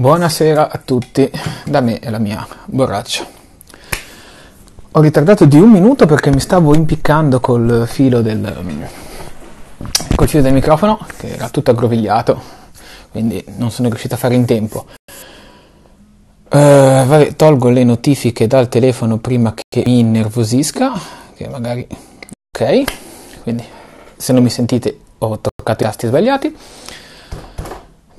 Buonasera a tutti, da me e la mia borraccia. Ho ritardato di un minuto perché mi stavo impiccando col filo del, col filo del microfono che era tutto aggrovigliato, quindi non sono riuscito a fare in tempo. Uh, vabbè, tolgo le notifiche dal telefono prima che mi innervosisca, che magari... ok, quindi se non mi sentite ho toccato i tasti sbagliati.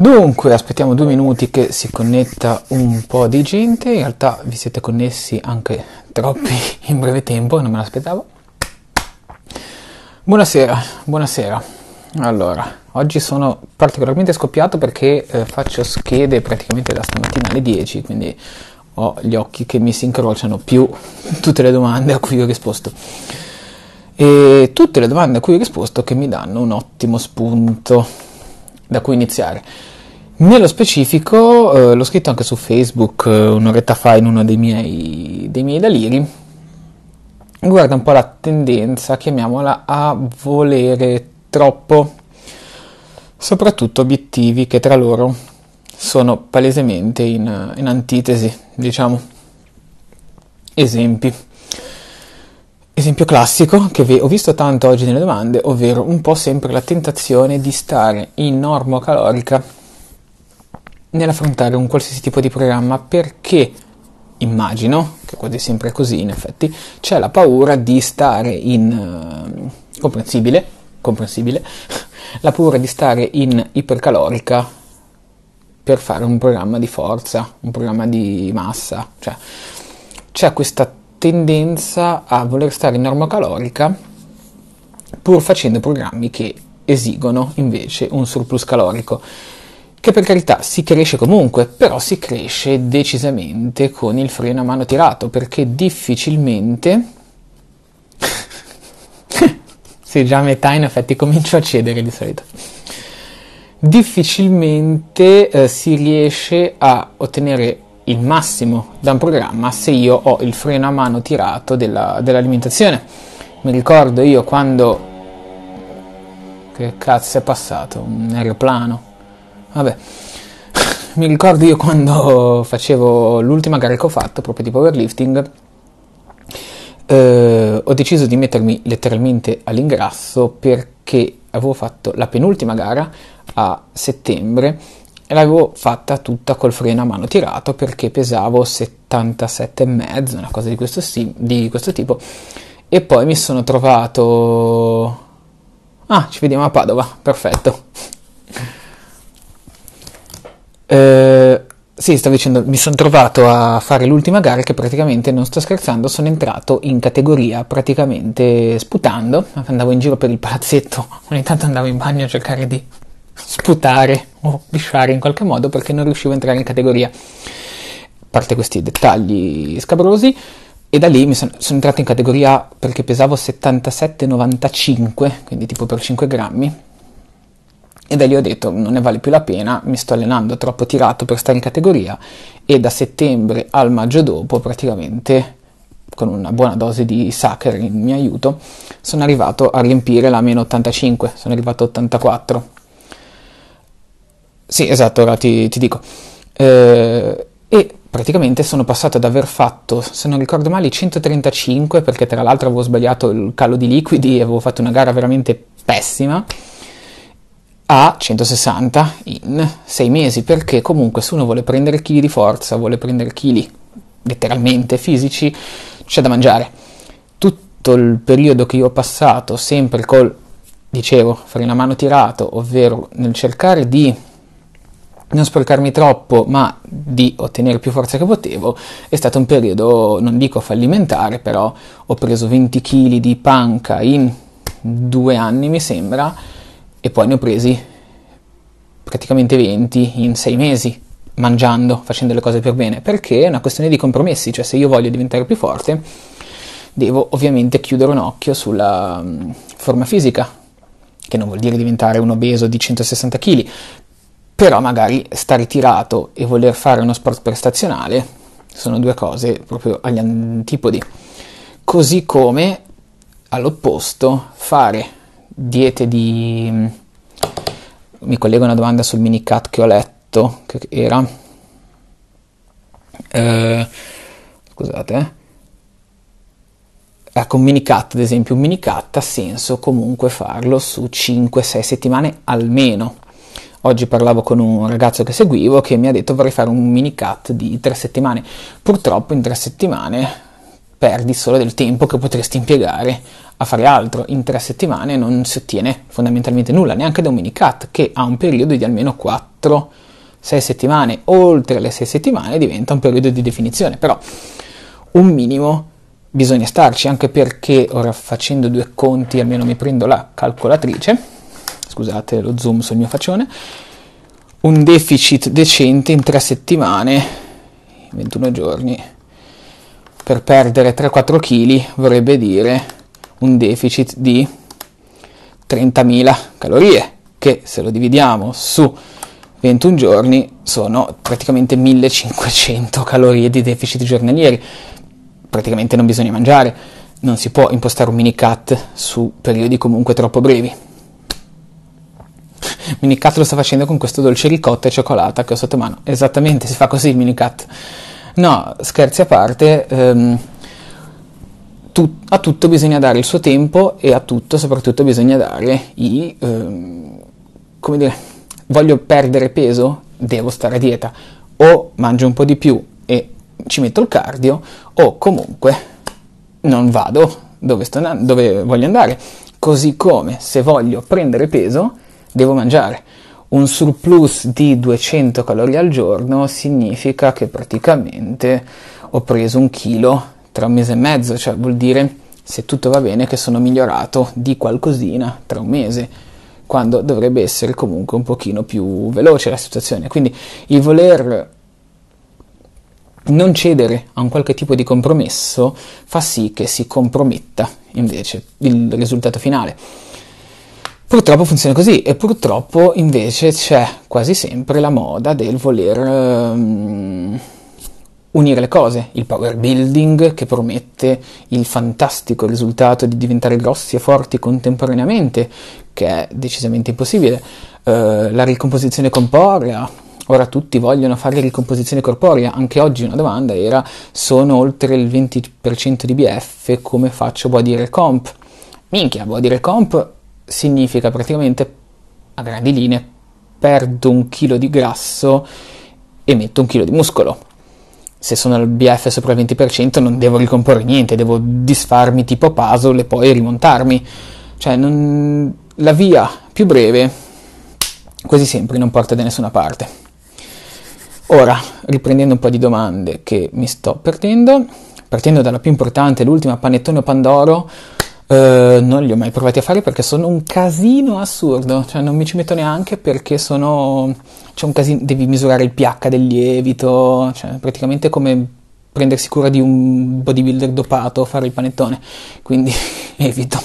Dunque, aspettiamo due minuti che si connetta un po' di gente. In realtà vi siete connessi anche troppi in breve tempo, non me l'aspettavo. Buonasera, buonasera. Allora, oggi sono particolarmente scoppiato perché eh, faccio schede praticamente da stamattina alle 10, quindi ho gli occhi che mi si incrociano più tutte le domande a cui ho risposto. E tutte le domande a cui ho risposto che mi danno un ottimo spunto da cui iniziare. Nello specifico, eh, l'ho scritto anche su Facebook eh, un'oretta fa in uno dei miei, dei miei deliri, guarda un po' la tendenza, chiamiamola, a volere troppo, soprattutto obiettivi che tra loro sono palesemente in, in antitesi, diciamo. Esempi Esempio classico, che ho visto tanto oggi nelle domande, ovvero un po' sempre la tentazione di stare in calorica nell'affrontare un qualsiasi tipo di programma perché immagino, che quasi sempre è così in effetti, c'è la paura di stare in... Uh, comprensibile, comprensibile, la paura di stare in ipercalorica per fare un programma di forza, un programma di massa, cioè c'è questa tendenza a voler stare in norma calorica pur facendo programmi che esigono invece un surplus calorico che per carità si cresce comunque, però si cresce decisamente con il freno a mano tirato, perché difficilmente... Se già a metà in effetti comincio a cedere di solito. Difficilmente eh, si riesce a ottenere il massimo da un programma se io ho il freno a mano tirato della, dell'alimentazione. Mi ricordo io quando... Che cazzo è passato? Un aeroplano? Vabbè. Mi ricordo io quando facevo l'ultima gara che ho fatto, proprio di powerlifting, eh, ho deciso di mettermi letteralmente all'ingrasso perché avevo fatto la penultima gara a settembre e l'avevo fatta tutta col freno a mano tirato perché pesavo 77,5, una cosa di questo, sti- di questo tipo. E poi mi sono trovato... Ah, ci vediamo a Padova, perfetto. Eh, sì, stavo dicendo, mi sono trovato a fare l'ultima gara che praticamente, non sto scherzando, sono entrato in categoria praticamente sputando. Andavo in giro per il palazzetto, ogni tanto andavo in bagno a cercare di sputare o pisciare in qualche modo perché non riuscivo a entrare in categoria. A parte questi dettagli scabrosi, e da lì son, sono entrato in categoria perché pesavo 77,95, quindi tipo per 5 grammi. E da lì ho detto non ne vale più la pena, mi sto allenando troppo tirato per stare in categoria e da settembre al maggio dopo praticamente con una buona dose di saccher in mio aiuto sono arrivato a riempire la meno 85, sono arrivato a 84 sì, esatto, ora ti, ti dico. Eh, e praticamente sono passato ad aver fatto, se non ricordo male, i 135, perché tra l'altro avevo sbagliato il calo di liquidi e avevo fatto una gara veramente pessima, a 160 in 6 mesi, perché comunque se uno vuole prendere chili di forza, vuole prendere chili letteralmente fisici, c'è da mangiare. Tutto il periodo che io ho passato sempre col, dicevo, freno a mano tirato, ovvero nel cercare di non sporcarmi troppo, ma di ottenere più forza che potevo, è stato un periodo, non dico fallimentare, però ho preso 20 kg di panca in due anni, mi sembra, e poi ne ho presi praticamente 20 in sei mesi, mangiando, facendo le cose per bene, perché è una questione di compromessi, cioè se io voglio diventare più forte, devo ovviamente chiudere un occhio sulla mm, forma fisica, che non vuol dire diventare un obeso di 160 kg, però magari stare tirato e voler fare uno sport prestazionale sono due cose proprio agli antipodi. Così come all'opposto fare diete di... mi collego a una domanda sul minicat che ho letto, che era... Eh, scusate. Eh. Ecco, un minicat ad esempio, un minicat ha senso comunque farlo su 5-6 settimane almeno Oggi parlavo con un ragazzo che seguivo che mi ha detto vorrei fare un mini cut di tre settimane. Purtroppo in tre settimane perdi solo del tempo che potresti impiegare a fare altro. In tre settimane non si ottiene fondamentalmente nulla, neanche da un mini cut che ha un periodo di almeno 4-6 settimane. Oltre le 6 settimane diventa un periodo di definizione, però un minimo bisogna starci anche perché ora facendo due conti almeno mi prendo la calcolatrice scusate lo zoom sul mio faccione, un deficit decente in tre settimane, 21 giorni, per perdere 3-4 kg vorrebbe dire un deficit di 30.000 calorie, che se lo dividiamo su 21 giorni sono praticamente 1500 calorie di deficit giornalieri. Praticamente non bisogna mangiare, non si può impostare un mini cut su periodi comunque troppo brevi. minicat lo sta facendo con questo dolce ricotta e cioccolata che ho sotto mano. Esattamente, si fa così il minicat. No, scherzi a parte, ehm, tu, a tutto bisogna dare il suo tempo e a tutto soprattutto bisogna dare i... Ehm, come dire, voglio perdere peso? Devo stare a dieta. O mangio un po' di più e ci metto il cardio, o comunque non vado dove, sto dove voglio andare. Così come se voglio prendere peso devo mangiare. Un surplus di 200 calorie al giorno significa che praticamente ho preso un chilo tra un mese e mezzo, cioè vuol dire se tutto va bene che sono migliorato di qualcosina tra un mese, quando dovrebbe essere comunque un pochino più veloce la situazione. Quindi il voler non cedere a un qualche tipo di compromesso fa sì che si comprometta invece il risultato finale. Purtroppo funziona così e purtroppo invece c'è quasi sempre la moda del voler um, unire le cose, il power building che promette il fantastico risultato di diventare grossi e forti contemporaneamente, che è decisamente impossibile, uh, la ricomposizione corporea, ora tutti vogliono fare ricomposizione corporea, anche oggi una domanda era sono oltre il 20% di BF, come faccio body recomp? Minchia, body recomp significa praticamente a grandi linee perdo un chilo di grasso e metto un chilo di muscolo. Se sono al BF sopra il 20% non devo ricomporre niente, devo disfarmi tipo puzzle e poi rimontarmi. Cioè non... la via più breve quasi sempre non porta da nessuna parte. Ora, riprendendo un po' di domande che mi sto perdendo, partendo dalla più importante, l'ultima, panettone o pandoro, eh, non li ho mai provati a fare perché sono un casino assurdo, cioè non mi ci metto neanche perché sono... c'è un casino, devi misurare il pH del lievito, cioè praticamente come prendersi cura di un bodybuilder dopato, fare il panettone, quindi evito.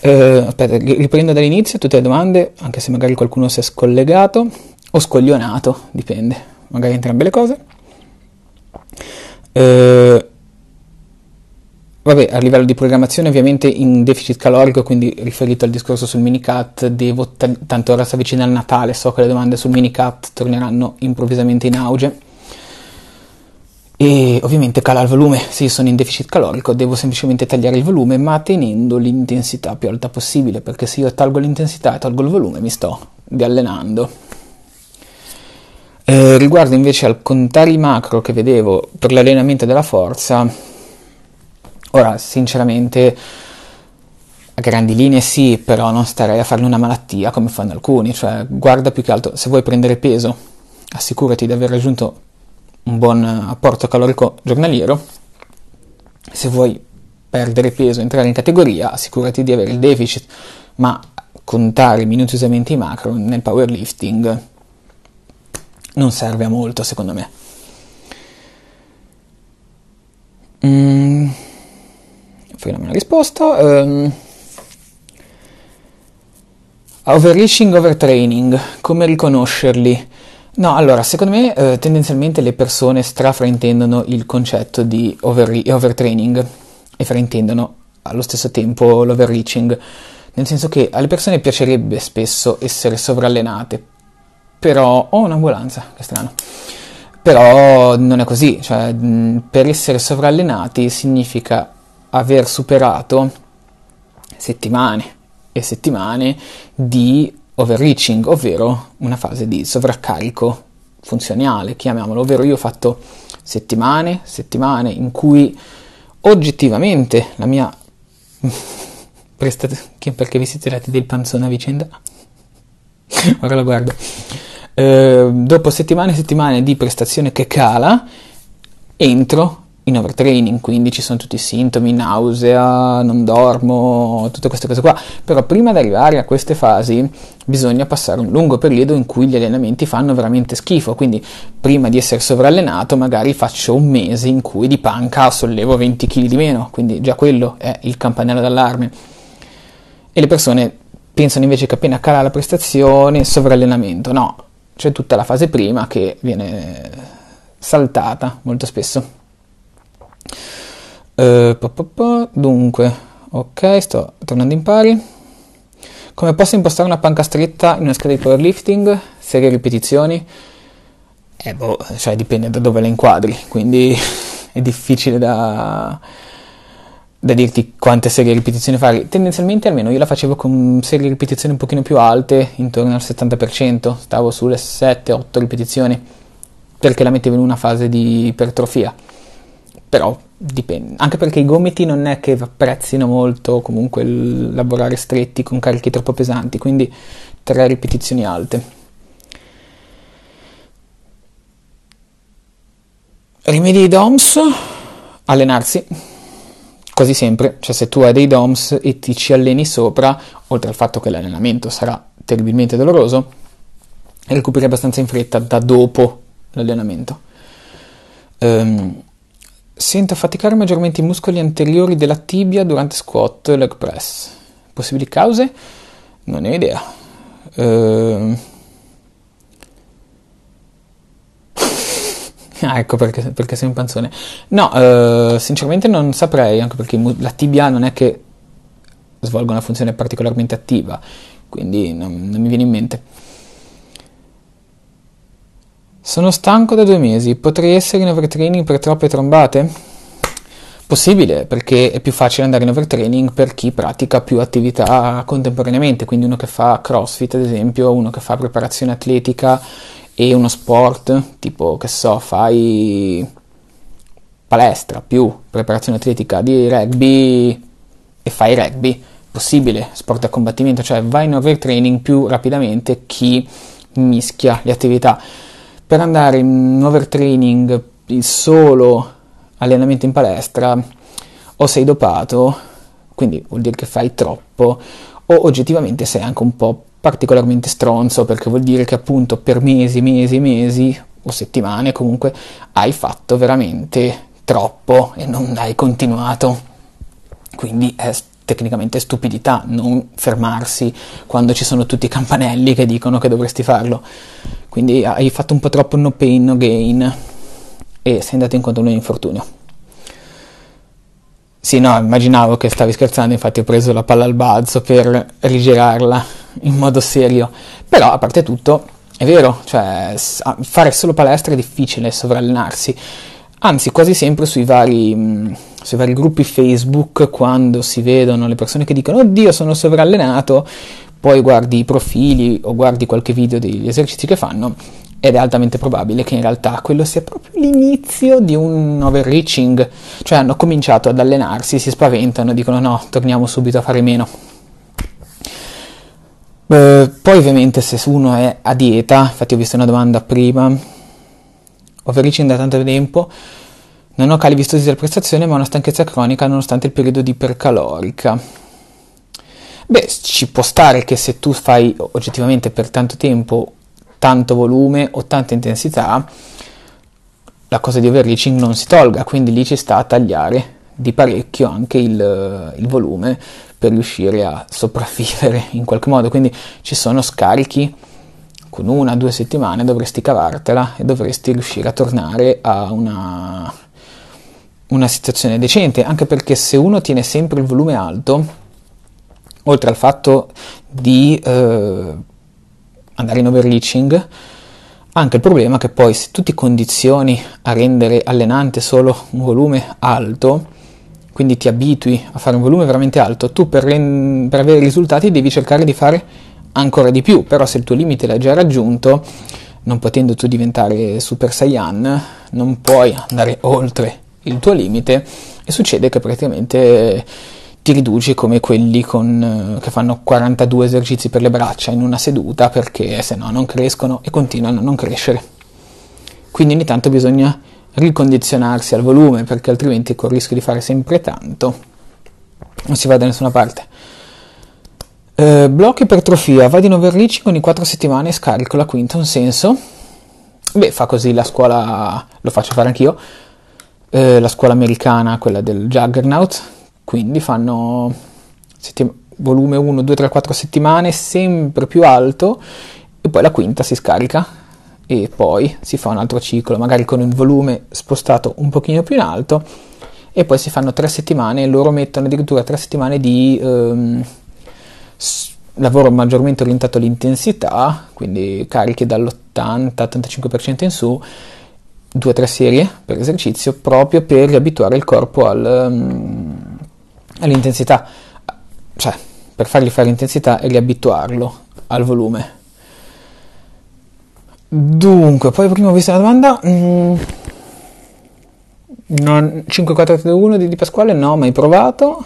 Uh, aspetta, riprendo dall'inizio tutte le domande, anche se magari qualcuno si è scollegato o scoglionato, dipende, magari entrambe le cose. Uh, Vabbè, a livello di programmazione ovviamente in deficit calorico, quindi riferito al discorso sul minicat, devo, t- tanto ora si avvicina il Natale, so che le domande sul minicat torneranno improvvisamente in auge. E ovviamente cala il volume, se io sono in deficit calorico devo semplicemente tagliare il volume ma tenendo l'intensità più alta possibile, perché se io tolgo l'intensità e tolgo il volume mi sto riallenando. Eh, riguardo invece al contare i macro che vedevo per l'allenamento della forza, Ora, sinceramente, a grandi linee sì, però non starei a farne una malattia come fanno alcuni, cioè guarda più che altro, se vuoi prendere peso, assicurati di aver raggiunto un buon apporto calorico giornaliero, se vuoi perdere peso, entrare in categoria, assicurati di avere il deficit, ma contare minuziosamente i macro nel powerlifting non serve a molto secondo me. Mm poi non mi ha risposto. Um, ehm, overreaching, overtraining, come riconoscerli? No, allora, secondo me eh, tendenzialmente le persone strafraintendono il concetto di overre- overtraining e fraintendono allo stesso tempo l'overreaching, nel senso che alle persone piacerebbe spesso essere sovrallenate, però... Oh, un'ambulanza, che strano. Però non è così, cioè mh, per essere sovrallenati significa aver superato settimane e settimane di overreaching, ovvero una fase di sovraccarico funzionale, chiamiamolo, ovvero io ho fatto settimane, settimane in cui oggettivamente la mia prestazione, perché vi siete tirati del panzone a vicenda ora lo guardo eh, dopo settimane e settimane di prestazione che cala entro in overtraining, quindi ci sono tutti i sintomi, nausea, non dormo, tutte queste cose qua. Però prima di arrivare a queste fasi bisogna passare un lungo periodo in cui gli allenamenti fanno veramente schifo, quindi prima di essere sovrallenato magari faccio un mese in cui di panca sollevo 20 kg di meno, quindi già quello è il campanello d'allarme. E le persone pensano invece che appena cala la prestazione, sovrallenamento, no, c'è tutta la fase prima che viene saltata molto spesso. Uh, pa, pa, pa. Dunque, ok, sto tornando in pari. Come posso impostare una panca stretta in una scheda di powerlifting? Serie ripetizioni? Eh boh, cioè dipende da dove la inquadri, quindi è difficile da, da dirti quante serie ripetizioni fare. Tendenzialmente almeno io la facevo con serie ripetizioni un pochino più alte, intorno al 70%, stavo sulle 7-8 ripetizioni, perché la mettevo in una fase di ipertrofia però dipende, anche perché i gomiti non è che apprezzino molto comunque il lavorare stretti con carichi troppo pesanti, quindi tre ripetizioni alte. Rimedi di DOMS, allenarsi, quasi sempre, cioè se tu hai dei DOMS e ti ci alleni sopra, oltre al fatto che l'allenamento sarà terribilmente doloroso, recuperi abbastanza in fretta da dopo l'allenamento. Um, Sento faticare maggiormente i muscoli anteriori della tibia durante squat e leg press. Possibili cause? Non ne ho idea. Ehm... Ah, ecco perché, perché, sei un panzone. No, eh, sinceramente non saprei, anche perché la tibia non è che svolga una funzione particolarmente attiva, quindi non, non mi viene in mente. Sono stanco da due mesi, potrei essere in overtraining per troppe trombate? Possibile, perché è più facile andare in overtraining per chi pratica più attività contemporaneamente, quindi uno che fa crossfit ad esempio, uno che fa preparazione atletica e uno sport, tipo che so, fai palestra più preparazione atletica di rugby e fai rugby. Possibile, sport a combattimento, cioè vai in overtraining più rapidamente chi mischia le attività per andare in overtraining il solo allenamento in palestra o sei dopato, quindi vuol dire che fai troppo, o oggettivamente sei anche un po' particolarmente stronzo, perché vuol dire che appunto per mesi, mesi, mesi o settimane comunque hai fatto veramente troppo e non hai continuato. Quindi è tecnicamente stupidità non fermarsi quando ci sono tutti i campanelli che dicono che dovresti farlo. Quindi hai fatto un po' troppo no pain, no gain e sei andato incontro a un infortunio. Sì, no, immaginavo che stavi scherzando, infatti ho preso la palla al balzo per rigirarla in modo serio. Però, a parte tutto, è vero, cioè fare solo palestra è difficile, sovralenarsi. Anzi, quasi sempre sui vari sui vari gruppi Facebook quando si vedono le persone che dicono oddio sono sovrallenato, poi guardi i profili o guardi qualche video degli esercizi che fanno ed è altamente probabile che in realtà quello sia proprio l'inizio di un overreaching, cioè hanno cominciato ad allenarsi, si spaventano, dicono no, torniamo subito a fare meno. Eh, poi ovviamente se uno è a dieta, infatti ho visto una domanda prima, overreaching da tanto tempo, non ho cali vistosi della prestazione, ma una stanchezza cronica nonostante il periodo di ipercalorica. Beh, ci può stare che se tu fai oggettivamente per tanto tempo tanto volume o tanta intensità, la cosa di overreaching non si tolga, quindi lì ci sta a tagliare di parecchio anche il, il volume per riuscire a sopravvivere in qualche modo. Quindi ci sono scarichi con una o due settimane dovresti cavartela e dovresti riuscire a tornare a una una situazione decente, anche perché se uno tiene sempre il volume alto, oltre al fatto di eh, andare in overreaching, anche il problema che poi se tu ti condizioni a rendere allenante solo un volume alto, quindi ti abitui a fare un volume veramente alto, tu per, re- per avere risultati devi cercare di fare ancora di più, però se il tuo limite l'hai già raggiunto, non potendo tu diventare Super Saiyan, non puoi andare oltre il tuo limite e succede che praticamente eh, ti riduci come quelli con, eh, che fanno 42 esercizi per le braccia in una seduta perché se no non crescono e continuano a non crescere. Quindi ogni tanto bisogna ricondizionarsi al volume perché altrimenti con il rischio di fare sempre tanto non si va da nessuna parte. Eh, blocchi per trofia, nuovo in overreaching ogni 4 settimane e scarico la quinta, un senso? Beh, fa così la scuola, lo faccio fare anch'io, eh, la scuola americana, quella del Juggernaut, quindi fanno settim- volume 1, 2, 3, 4 settimane, sempre più alto, e poi la quinta si scarica e poi si fa un altro ciclo, magari con il volume spostato un pochino più in alto, e poi si fanno tre settimane, loro mettono addirittura tre settimane di... Ehm, s- lavoro maggiormente orientato all'intensità, quindi cariche dall'80-85% in su, due o tre serie per esercizio proprio per riabituare il corpo al, um, all'intensità, cioè per fargli fare intensità e riabituarlo al volume. Dunque, poi prima ho visto la domanda. Mm, 5431 di, di Pasquale, no, mai provato.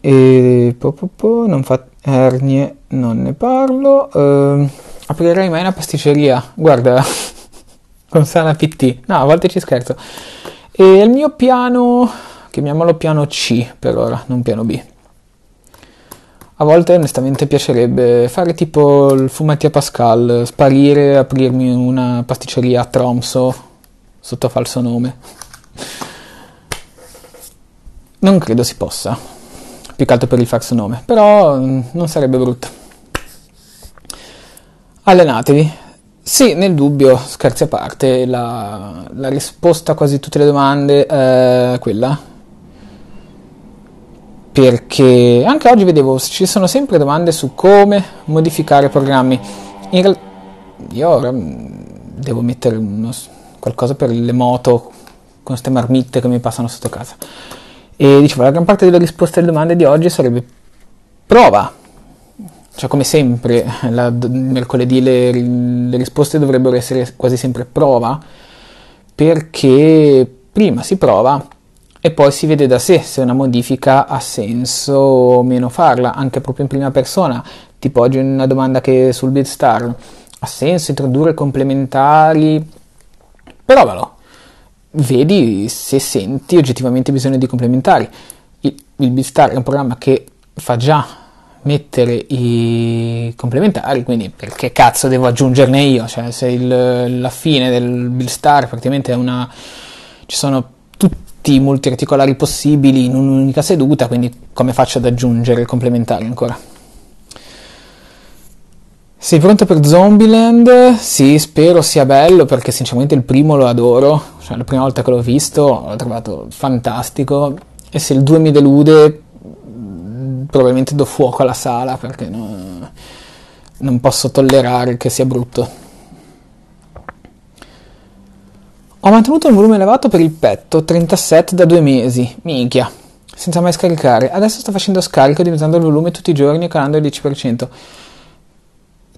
E po, po, po, non fa ernie, non ne parlo. Uh, aprirei mai una pasticceria. Guarda, con Sara PT. No, a volte ci scherzo. E il mio piano, chiamiamolo piano C per ora, non piano B. A volte onestamente piacerebbe fare tipo il fumetti a Pascal, sparire, aprirmi una pasticceria a Tromso sotto falso nome. Non credo si possa, più che altro per il falso nome, però mm, non sarebbe brutto. Allenatevi. Sì, nel dubbio, scherzi a parte, la, la risposta a quasi tutte le domande è quella. Perché anche oggi vedevo, ci sono sempre domande su come modificare programmi. In realtà io ora mm, devo mettere uno, qualcosa per le moto con queste marmitte che mi passano sotto casa. E dicevo, la gran parte delle risposte alle domande di oggi sarebbe prova cioè come sempre, la, mercoledì le, le, risposte dovrebbero essere quasi sempre prova, perché prima si prova e poi si vede da sé se una modifica ha senso o meno farla, anche proprio in prima persona, tipo oggi una domanda che sul Beatstar, ha senso introdurre complementari? Provalo, vedi se senti oggettivamente bisogno di complementari. Il, il Beatstar è un programma che fa già mettere i complementari, quindi perché cazzo devo aggiungerne io? Cioè, se il, la fine del Bill Star praticamente è una... ci sono tutti i multiarticolari possibili in un'unica seduta, quindi come faccio ad aggiungere il complementare ancora? Sei pronto per Zombieland? Sì, spero sia bello perché sinceramente il primo lo adoro, cioè, la prima volta che l'ho visto l'ho trovato fantastico e se il 2 mi delude probabilmente do fuoco alla sala perché non, non posso tollerare che sia brutto. Ho mantenuto un volume elevato per il petto, 37 da due mesi, minchia, senza mai scaricare. Adesso sto facendo scarico diventando il volume tutti i giorni e calando il 10%.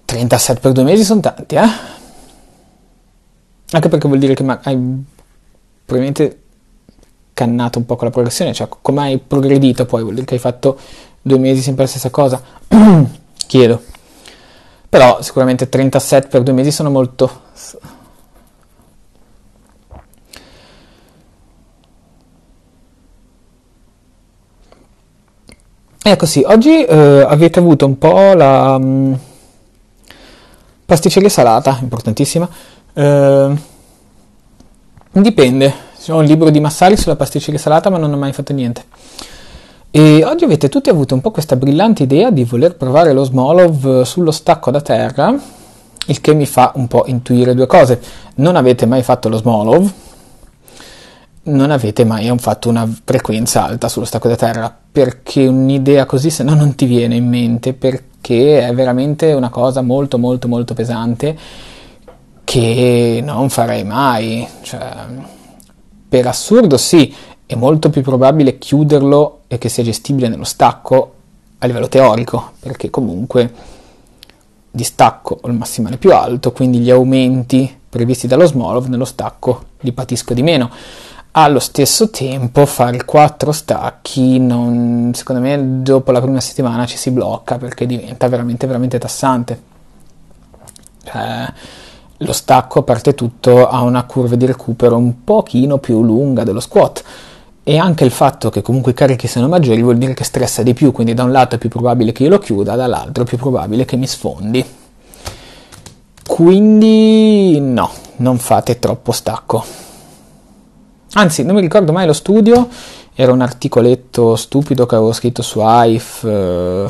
37 per due mesi sono tanti, eh? Anche perché vuol dire che hai probabilmente cannato un po' con la progressione, cioè come hai progredito poi vuol dire che hai fatto due mesi sempre la stessa cosa. Chiedo. Però sicuramente 30 set per due mesi sono molto... Ecco sì, oggi eh, avete avuto un po' la mh, mm, pasticceria salata, importantissima. Eh, dipende, ho un libro di Massari sulla pasticceria salata ma non ho mai fatto niente. E oggi avete tutti avuto un po' questa brillante idea di voler provare lo Smolov eh, sullo stacco da terra, il che mi fa un po' intuire due cose. Non avete mai fatto lo Smolov, non avete mai fatto una frequenza alta sullo stacco da terra, perché un'idea così se no non ti viene in mente, perché è veramente una cosa molto molto molto pesante che non farei mai. Cioè, per assurdo sì, è molto più probabile chiuderlo e che sia gestibile nello stacco a livello teorico, perché comunque di stacco ho il massimale più alto, quindi gli aumenti previsti dallo Smolov nello stacco li patisco di meno. Allo stesso tempo fare 4 stacchi, non, secondo me dopo la prima settimana ci si blocca perché diventa veramente, veramente tassante. Eh, lo stacco, a parte tutto, ha una curva di recupero un pochino più lunga dello squat e anche il fatto che comunque i carichi siano maggiori vuol dire che stressa di più, quindi da un lato è più probabile che io lo chiuda, dall'altro è più probabile che mi sfondi. Quindi no, non fate troppo stacco. Anzi, non mi ricordo mai lo studio, era un articoletto stupido che avevo scritto su AIF, eh,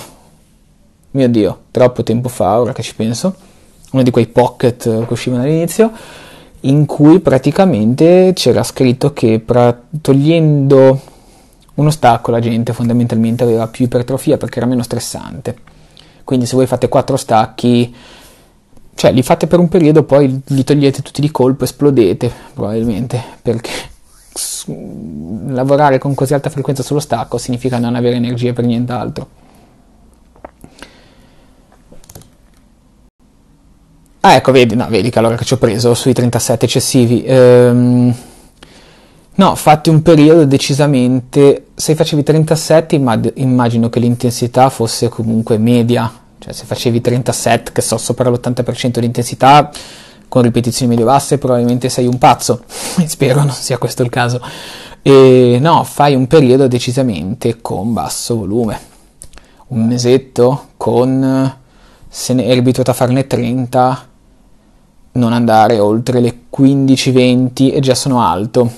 mio Dio, troppo tempo fa, ora che ci penso, uno di quei pocket eh, che uscivano all'inizio in cui praticamente c'era scritto che pra- togliendo un ostacolo la gente fondamentalmente aveva più ipertrofia perché era meno stressante. Quindi se voi fate quattro stacchi, cioè li fate per un periodo, poi li togliete tutti di colpo, esplodete probabilmente, perché lavorare con così alta frequenza sullo stacco significa non avere energia per nient'altro. Ah, ecco, vedi, no, vedi che allora che ci ho preso sui 37 eccessivi. Ehm, no, fatti un periodo decisamente. Se facevi 37, immag- immagino che l'intensità fosse comunque media. Cioè, se facevi 37, che so, sopra l'80% di intensità, con ripetizioni medio-basse, probabilmente sei un pazzo. Spero non sia questo il caso. E no, fai un periodo decisamente con basso volume. Un mesetto con se ne eri abituato a farne 30, non andare oltre le 15-20 e già sono alto.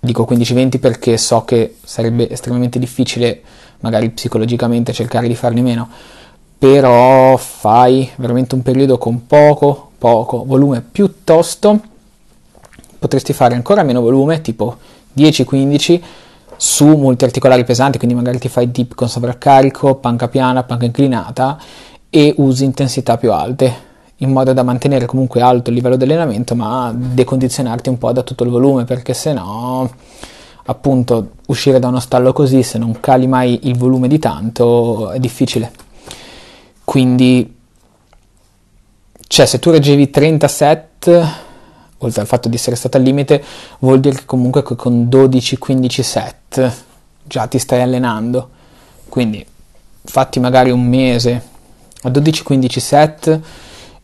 Dico 15-20 perché so che sarebbe estremamente difficile, magari psicologicamente, cercare di farne meno, però fai veramente un periodo con poco, poco volume, piuttosto potresti fare ancora meno volume, tipo 10-15 su molti articolari pesanti, quindi magari ti fai dip con sovraccarico, panca piana, panca inclinata e usi intensità più alte in modo da mantenere comunque alto il livello di allenamento ma decondizionarti un po' da tutto il volume perché se no appunto uscire da uno stallo così se non cali mai il volume di tanto è difficile quindi cioè se tu reggevi 30 set oltre al fatto di essere stato al limite vuol dire che comunque con 12-15 set già ti stai allenando quindi fatti magari un mese a 12-15 set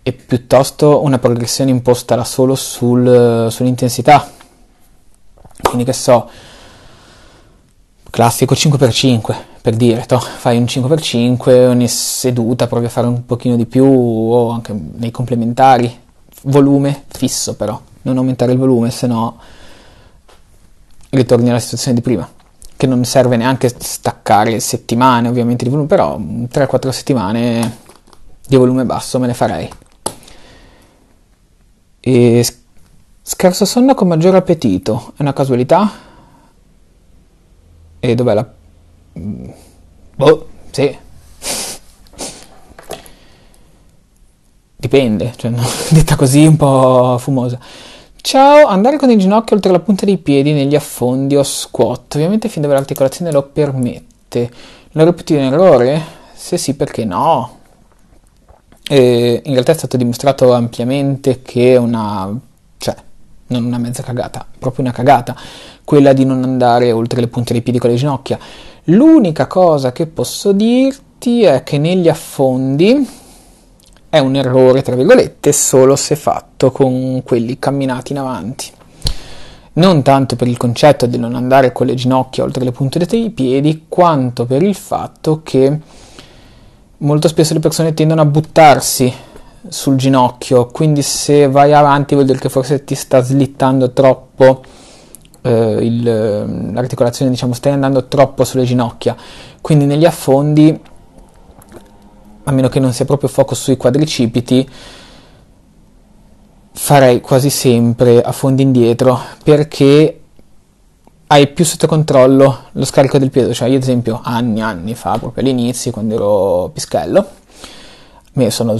è piuttosto una progressione imposta da solo sul, eh, sull'intensità. Quindi che so, classico 5x5 per dire, toh, fai un 5x5 ogni seduta, provi a fare un pochino di più o anche nei complementari, volume fisso però, non aumentare il volume, se no ritorni alla situazione di prima, che non serve neanche staccare settimane ovviamente di volume, però 3-4 settimane di volume basso me ne farei. E scarso sonno con maggior appetito, è una casualità? E dov'è la... Mm, boh, sì. Dipende, cioè, no, detta così un po' fumosa. Ciao, andare con il ginocchio oltre la punta dei piedi negli affondi o squat, ovviamente fin dove l'articolazione lo permette. Lo reputi un errore? Se sì, perché no? E in realtà è stato dimostrato ampiamente che è una, cioè, non una mezza cagata, proprio una cagata, quella di non andare oltre le punte dei piedi con le ginocchia. L'unica cosa che posso dirti è che negli affondi è un errore, tra virgolette, solo se fatto con quelli camminati in avanti. Non tanto per il concetto di non andare con le ginocchia oltre le punte dei piedi, quanto per il fatto che molto spesso le persone tendono a buttarsi sul ginocchio, quindi se vai avanti vuol dire che forse ti sta slittando troppo eh, il, ehm, l'articolazione, diciamo stai andando troppo sulle ginocchia, quindi negli affondi, a meno che non sia proprio focus sui quadricipiti, farei quasi sempre affondi indietro perché hai più sotto controllo lo scarico del peso. Cioè, io, ad esempio, anni, anni fa, proprio all'inizio, quando ero pischello, mi sono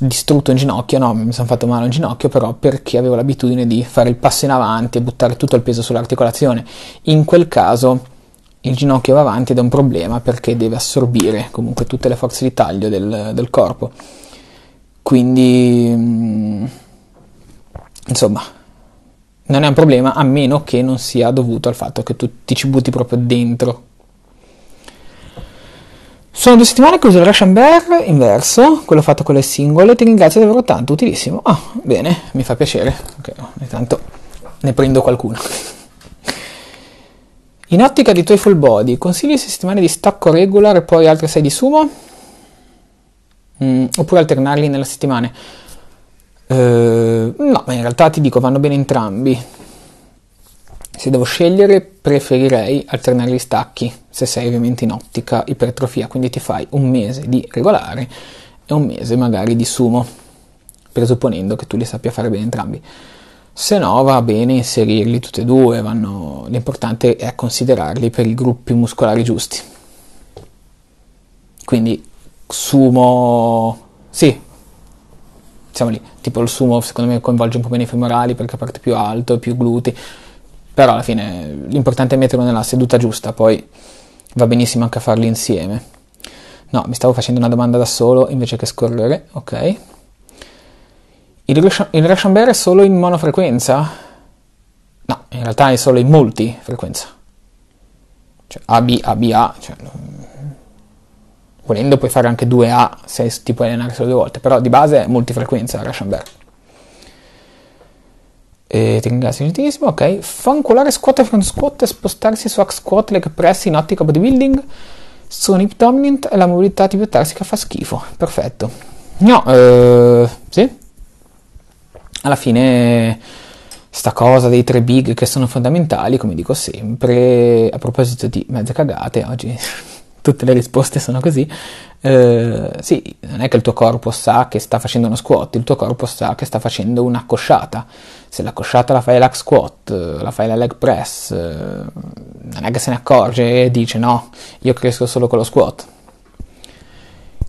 distrutto in ginocchio, no, mi sono fatto male in ginocchio, però perché avevo l'abitudine di fare il passo in avanti e buttare tutto il peso sull'articolazione. In quel caso il ginocchio va avanti ed è un problema perché deve assorbire comunque tutte le forze di taglio del, del corpo. Quindi, mm, insomma, non è un problema a meno che non sia dovuto al fatto che tu ti ci butti proprio dentro. Sono due settimane che uso il Russian Bear inverso, quello fatto con le singole, ti ringrazio davvero tanto, utilissimo. Ah, bene, mi fa piacere, okay, ogni tanto ne prendo qualcuno. In ottica di tuoi full body, consigli le settimane di stacco regular e poi altre sei di sumo? Mm, oppure alternarli nella settimana? Eh, no, in realtà ti dico, vanno bene entrambi. Se devo scegliere, preferirei alternare gli stacchi, se sei ovviamente in ottica ipertrofia, quindi ti fai un mese di regolare e un mese magari di sumo, presupponendo che tu li sappia fare bene entrambi. Se no va bene inserirli tutti e due, vanno... l'importante è considerarli per i gruppi muscolari giusti. Quindi sumo... sì, siamo lì tipo il sumo secondo me coinvolge un po' meno i femorali perché parte più alto, più gluti, però alla fine l'importante è metterlo nella seduta giusta, poi va benissimo anche a farli insieme. No, mi stavo facendo una domanda da solo invece che scorrere, ok. Il, rush, il rush bear è solo in monofrequenza? No, in realtà è solo in multifrequenza. Cioè A, B, A, B, A, cioè Volendo puoi fare anche 2A se ti puoi allenare solo due volte, però di base è multifrequenza la Rochambeau. E ti ringrazio tantissimo, ok. Fancolare squat e front squat e spostarsi su hack squat, leg press in ottica bodybuilding. Sono hip dominant e la mobilità tipo tarsica fa schifo. Perfetto. No, eh, sì. Alla fine sta cosa dei tre big che sono fondamentali, come dico sempre, a proposito di mezze cagate, oggi tutte le risposte sono così, eh, sì, non è che il tuo corpo sa che sta facendo uno squat, il tuo corpo sa che sta facendo una cosciata. Se la cosciata la fai leg squat, la fai la leg press, eh, non è che se ne accorge e dice no, io cresco solo con lo squat.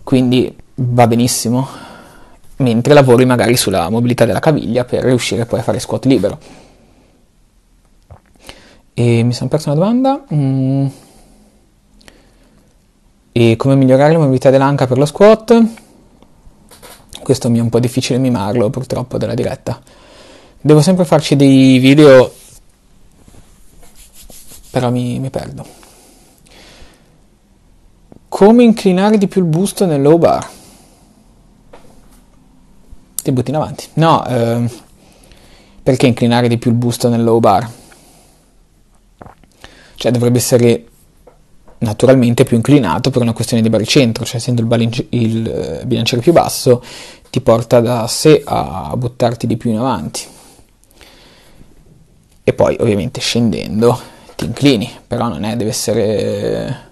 Quindi va benissimo, mentre lavori magari sulla mobilità della caviglia per riuscire poi a fare squat libero. E mi sono perso una domanda. Mm. E come migliorare la mobilità dell'anca per lo squat? Questo mi è un po' difficile mimarlo purtroppo della diretta. Devo sempre farci dei video, però mi, mi perdo. Come inclinare di più il busto nel low bar? Ti butti in avanti. No, eh, perché inclinare di più il busto nel low bar? Cioè dovrebbe essere naturalmente più inclinato per una questione di baricentro, cioè essendo il, balinci- il eh, bilanciere più basso ti porta da sé a buttarti di più in avanti. E poi ovviamente scendendo ti inclini, però non è, deve essere...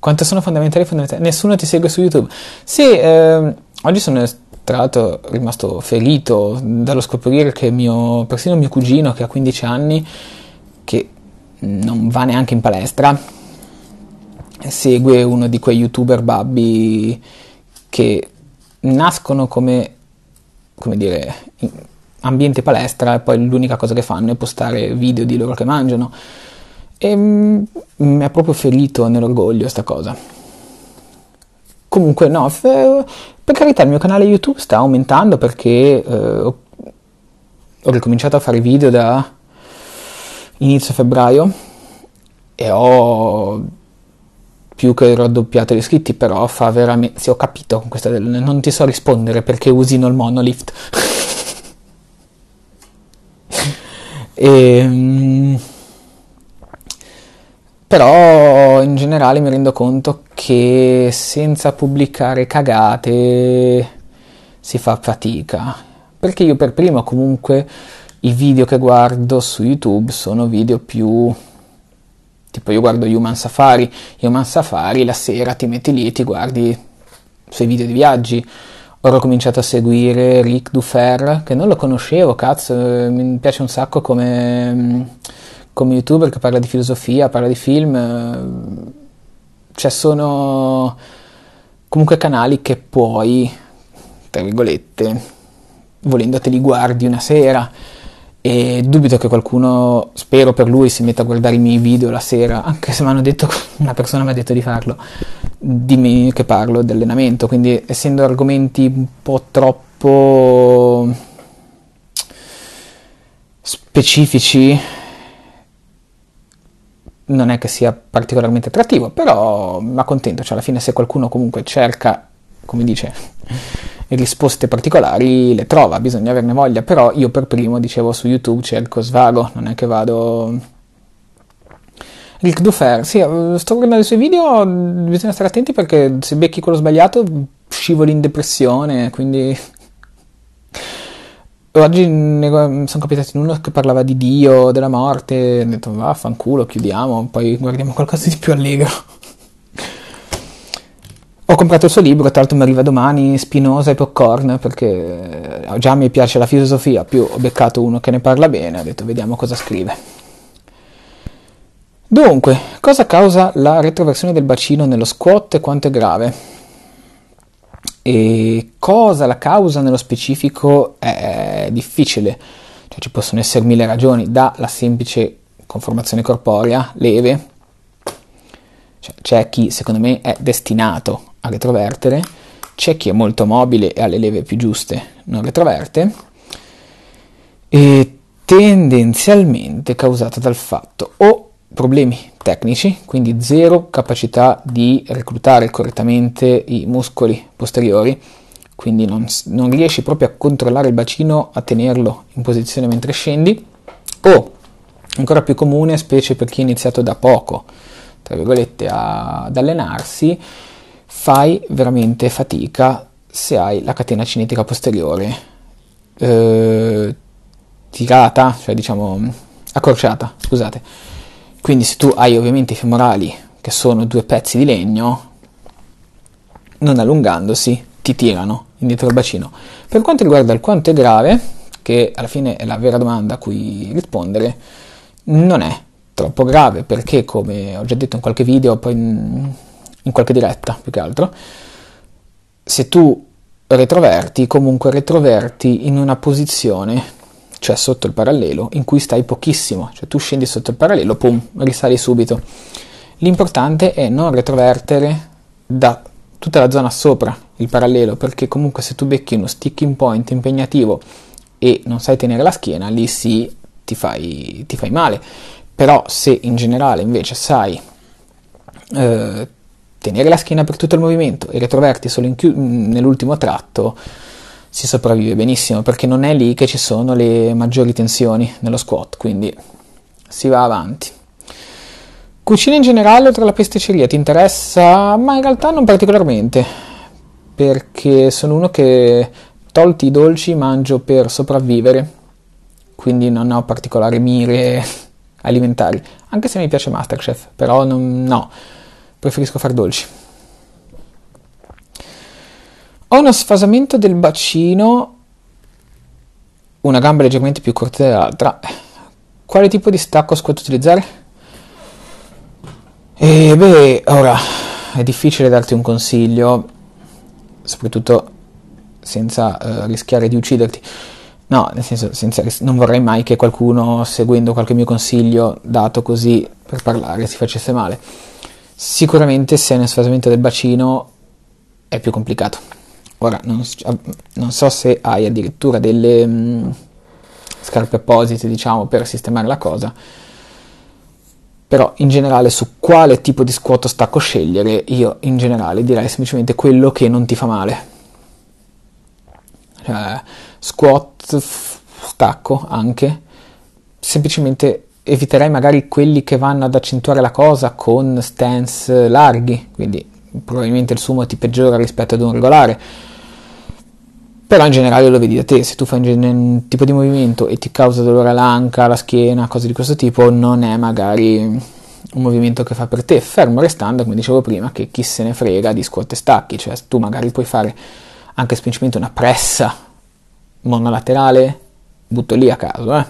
Quanto sono fondamentali fondamentali? Nessuno ti segue su YouTube. Sì, ehm, oggi sono tra l'altro rimasto ferito dallo scoprire che mio, persino mio cugino che ha 15 anni, che non va neanche in palestra, segue uno di quei youtuber babbi che nascono come, come dire, ambiente palestra e poi l'unica cosa che fanno è postare video di loro che mangiano. E mm, mi ha proprio ferito nell'orgoglio sta cosa. Comunque no, per carità il mio canale YouTube sta aumentando perché eh, ho ricominciato a fare video da inizio febbraio e ho più che raddoppiato gli iscritti, però fa veramente... Sì, ho capito, con questa, non ti so rispondere perché usino il monolift. e, ehm, però in generale mi rendo conto che senza pubblicare cagate si fa fatica, perché io per primo comunque i video che guardo su YouTube sono video più tipo io guardo Human Safari, Human Safari la sera ti metti lì e ti guardi sui video di viaggi. Ora ho cominciato a seguire Ric Dufer, che non lo conoscevo, cazzo, eh, mi piace un sacco come, mm, come youtuber che parla di filosofia, parla di film, eh, cioè sono comunque canali che puoi, tra virgolette, volendo te li guardi una sera e dubito che qualcuno, spero per lui, si metta a guardare i miei video la sera, anche se mi hanno detto, una persona mi ha detto di farlo, di me che parlo di allenamento, quindi essendo argomenti un po' troppo specifici, non è che sia particolarmente attrattivo, però mi accontento, cioè alla fine se qualcuno comunque cerca, come dice risposte particolari le trova, bisogna averne voglia, però io per primo dicevo su YouTube cerco svago, non è che vado... Rick Dufer, sì, eh, sto guardando i suoi video, bisogna stare attenti perché se becchi quello sbagliato scivoli in depressione, quindi... Oggi mi sono capitato in uno che parlava di Dio, della morte, ho detto vaffanculo, chiudiamo, poi guardiamo qualcosa di più allegro. Ho comprato il suo libro, tra l'altro mi arriva domani Spinosa e Popcorn, perché eh, già mi piace la filosofia, più ho beccato uno che ne parla bene, ho detto vediamo cosa scrive. Dunque, cosa causa la retroversione del bacino nello squat e quanto è grave? E cosa la causa nello specifico è difficile, cioè ci possono essere mille ragioni, dalla semplice conformazione corporea, leve, cioè, c'è chi secondo me è destinato a retrovertere, c'è chi è molto mobile e ha le leve più giuste non retroverte e tendenzialmente causata dal fatto o problemi tecnici, quindi zero capacità di reclutare correttamente i muscoli posteriori, quindi non, non riesci proprio a controllare il bacino, a tenerlo in posizione mentre scendi, o ancora più comune, specie per chi ha iniziato da poco, tra virgolette, a, ad allenarsi, fai veramente fatica se hai la catena cinetica posteriore eh, tirata, cioè diciamo accorciata, scusate. Quindi se tu hai ovviamente i femorali che sono due pezzi di legno, non allungandosi ti tirano indietro il bacino. Per quanto riguarda il quanto è grave, che alla fine è la vera domanda a cui rispondere, non è troppo grave perché come ho già detto in qualche video, poi mm, in qualche diretta più che altro, se tu retroverti, comunque retroverti in una posizione, cioè sotto il parallelo, in cui stai pochissimo, cioè tu scendi sotto il parallelo, pum, risali subito. L'importante è non retrovertere da tutta la zona sopra il parallelo, perché comunque se tu becchi uno sticking point impegnativo e non sai tenere la schiena, lì sì ti fai, ti fai male. Però se in generale invece sai eh, tenere la schiena per tutto il movimento e ritrovarti solo chi- mm, nell'ultimo tratto si sopravvive benissimo perché non è lì che ci sono le maggiori tensioni nello squat, quindi si va avanti. Cucina in generale oltre alla pasticceria ti interessa? Ma in realtà non particolarmente, perché sono uno che tolti i dolci mangio per sopravvivere, quindi non ho particolari mire alimentari, anche se mi piace Masterchef, però non, no preferisco far dolci. Ho uno sfasamento del bacino, una gamba leggermente più corta dell'altra. Quale tipo di stacco squat utilizzare? E eh, beh, ora è difficile darti un consiglio, soprattutto senza eh, rischiare di ucciderti. No, nel senso, senza, non vorrei mai che qualcuno, seguendo qualche mio consiglio dato così per parlare, si facesse male. Sicuramente se è un sfasamento del bacino è più complicato. Ora, non, ah, non so se hai addirittura delle mh, mm, scarpe apposite, diciamo, per sistemare la cosa, però in generale su quale tipo di squat o stacco scegliere, io in generale direi semplicemente quello che non ti fa male. Cioè, squat, stacco anche, semplicemente eviterei magari quelli che vanno ad accentuare la cosa con stance eh, larghi, quindi probabilmente il sumo ti peggiora rispetto ad un regolare. Però in generale lo vedi da te, se tu fai un tipo di movimento e ti causa dolore all'anca, alla schiena, cose di questo tipo, non è magari un movimento che fa per te, fermo restando, come dicevo prima, che chi se ne frega di squat e stacchi, cioè tu magari puoi fare anche semplicemente una pressa monolaterale, butto lì a caso, eh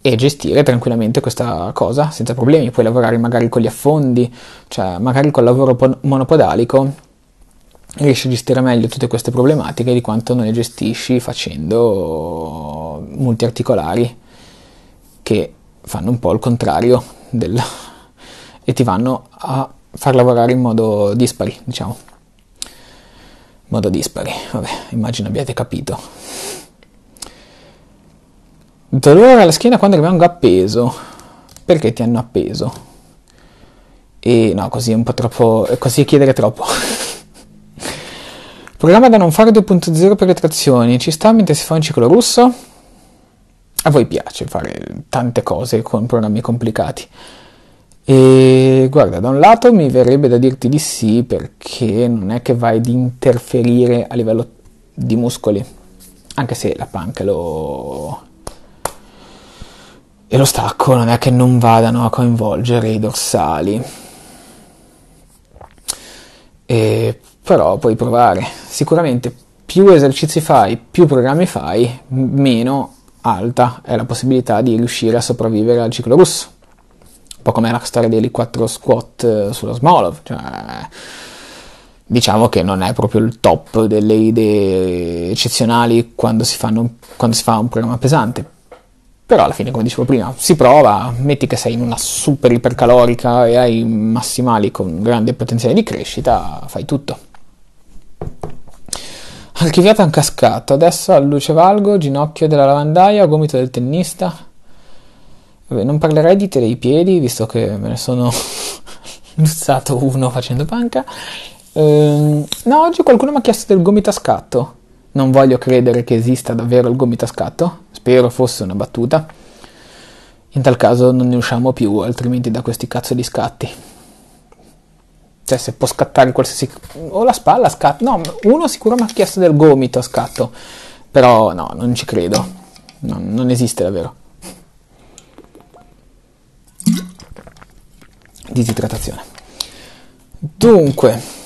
e gestire tranquillamente questa cosa senza problemi. Puoi lavorare magari con gli affondi, cioè magari col lavoro monopodalico riesci a gestire meglio tutte queste problematiche di quanto non le gestisci facendo multiarticolari che fanno un po' il contrario del... e ti vanno a far lavorare in modo dispari, diciamo. Modo dispari, vabbè, immagino abbiate capito. Dolore alla schiena quando rimango appeso. Perché ti hanno appeso? E no, così è un po' troppo... è così è chiedere troppo. Programma da non fare 2.0 per le trazioni. Ci sta mentre si fa un ciclo russo? A voi piace fare tante cose con programmi complicati. E guarda, da un lato mi verrebbe da dirti di sì perché non è che vai ad interferire a livello di muscoli, anche se la panca lo, e lo stacco non è che non vadano a coinvolgere i dorsali. E, però puoi provare. Sicuramente più esercizi fai, più programmi fai, meno alta è la possibilità di riuscire a sopravvivere al ciclo russo. Un po' come la storia degli 4 squat eh, sulla Smolov. Cioè, diciamo che non è proprio il top delle idee eccezionali quando si, fanno, quando si fa un programma pesante, però alla fine, come dicevo prima, si prova, metti che sei in una super ipercalorica e hai massimali con grande potenziale di crescita, fai tutto. Archiviata in cascata, adesso a luce valgo, ginocchio della lavandaia, gomito del tennista. Vabbè, non parlerei di te dei piedi, visto che me ne sono luzzato uno facendo panca. Ehm, no, oggi qualcuno mi ha chiesto del gomito a scatto. Non voglio credere che esista davvero il gomito a scatto, spero fosse una battuta. In tal caso non ne usciamo più, altrimenti da questi cazzo di scatti. Cioè, se può scattare qualsiasi. O la spalla scatta. No, uno sicuro mi ha chiesto del gomito a scatto. Però no, non ci credo. No, non esiste davvero. Disidratazione. Dunque.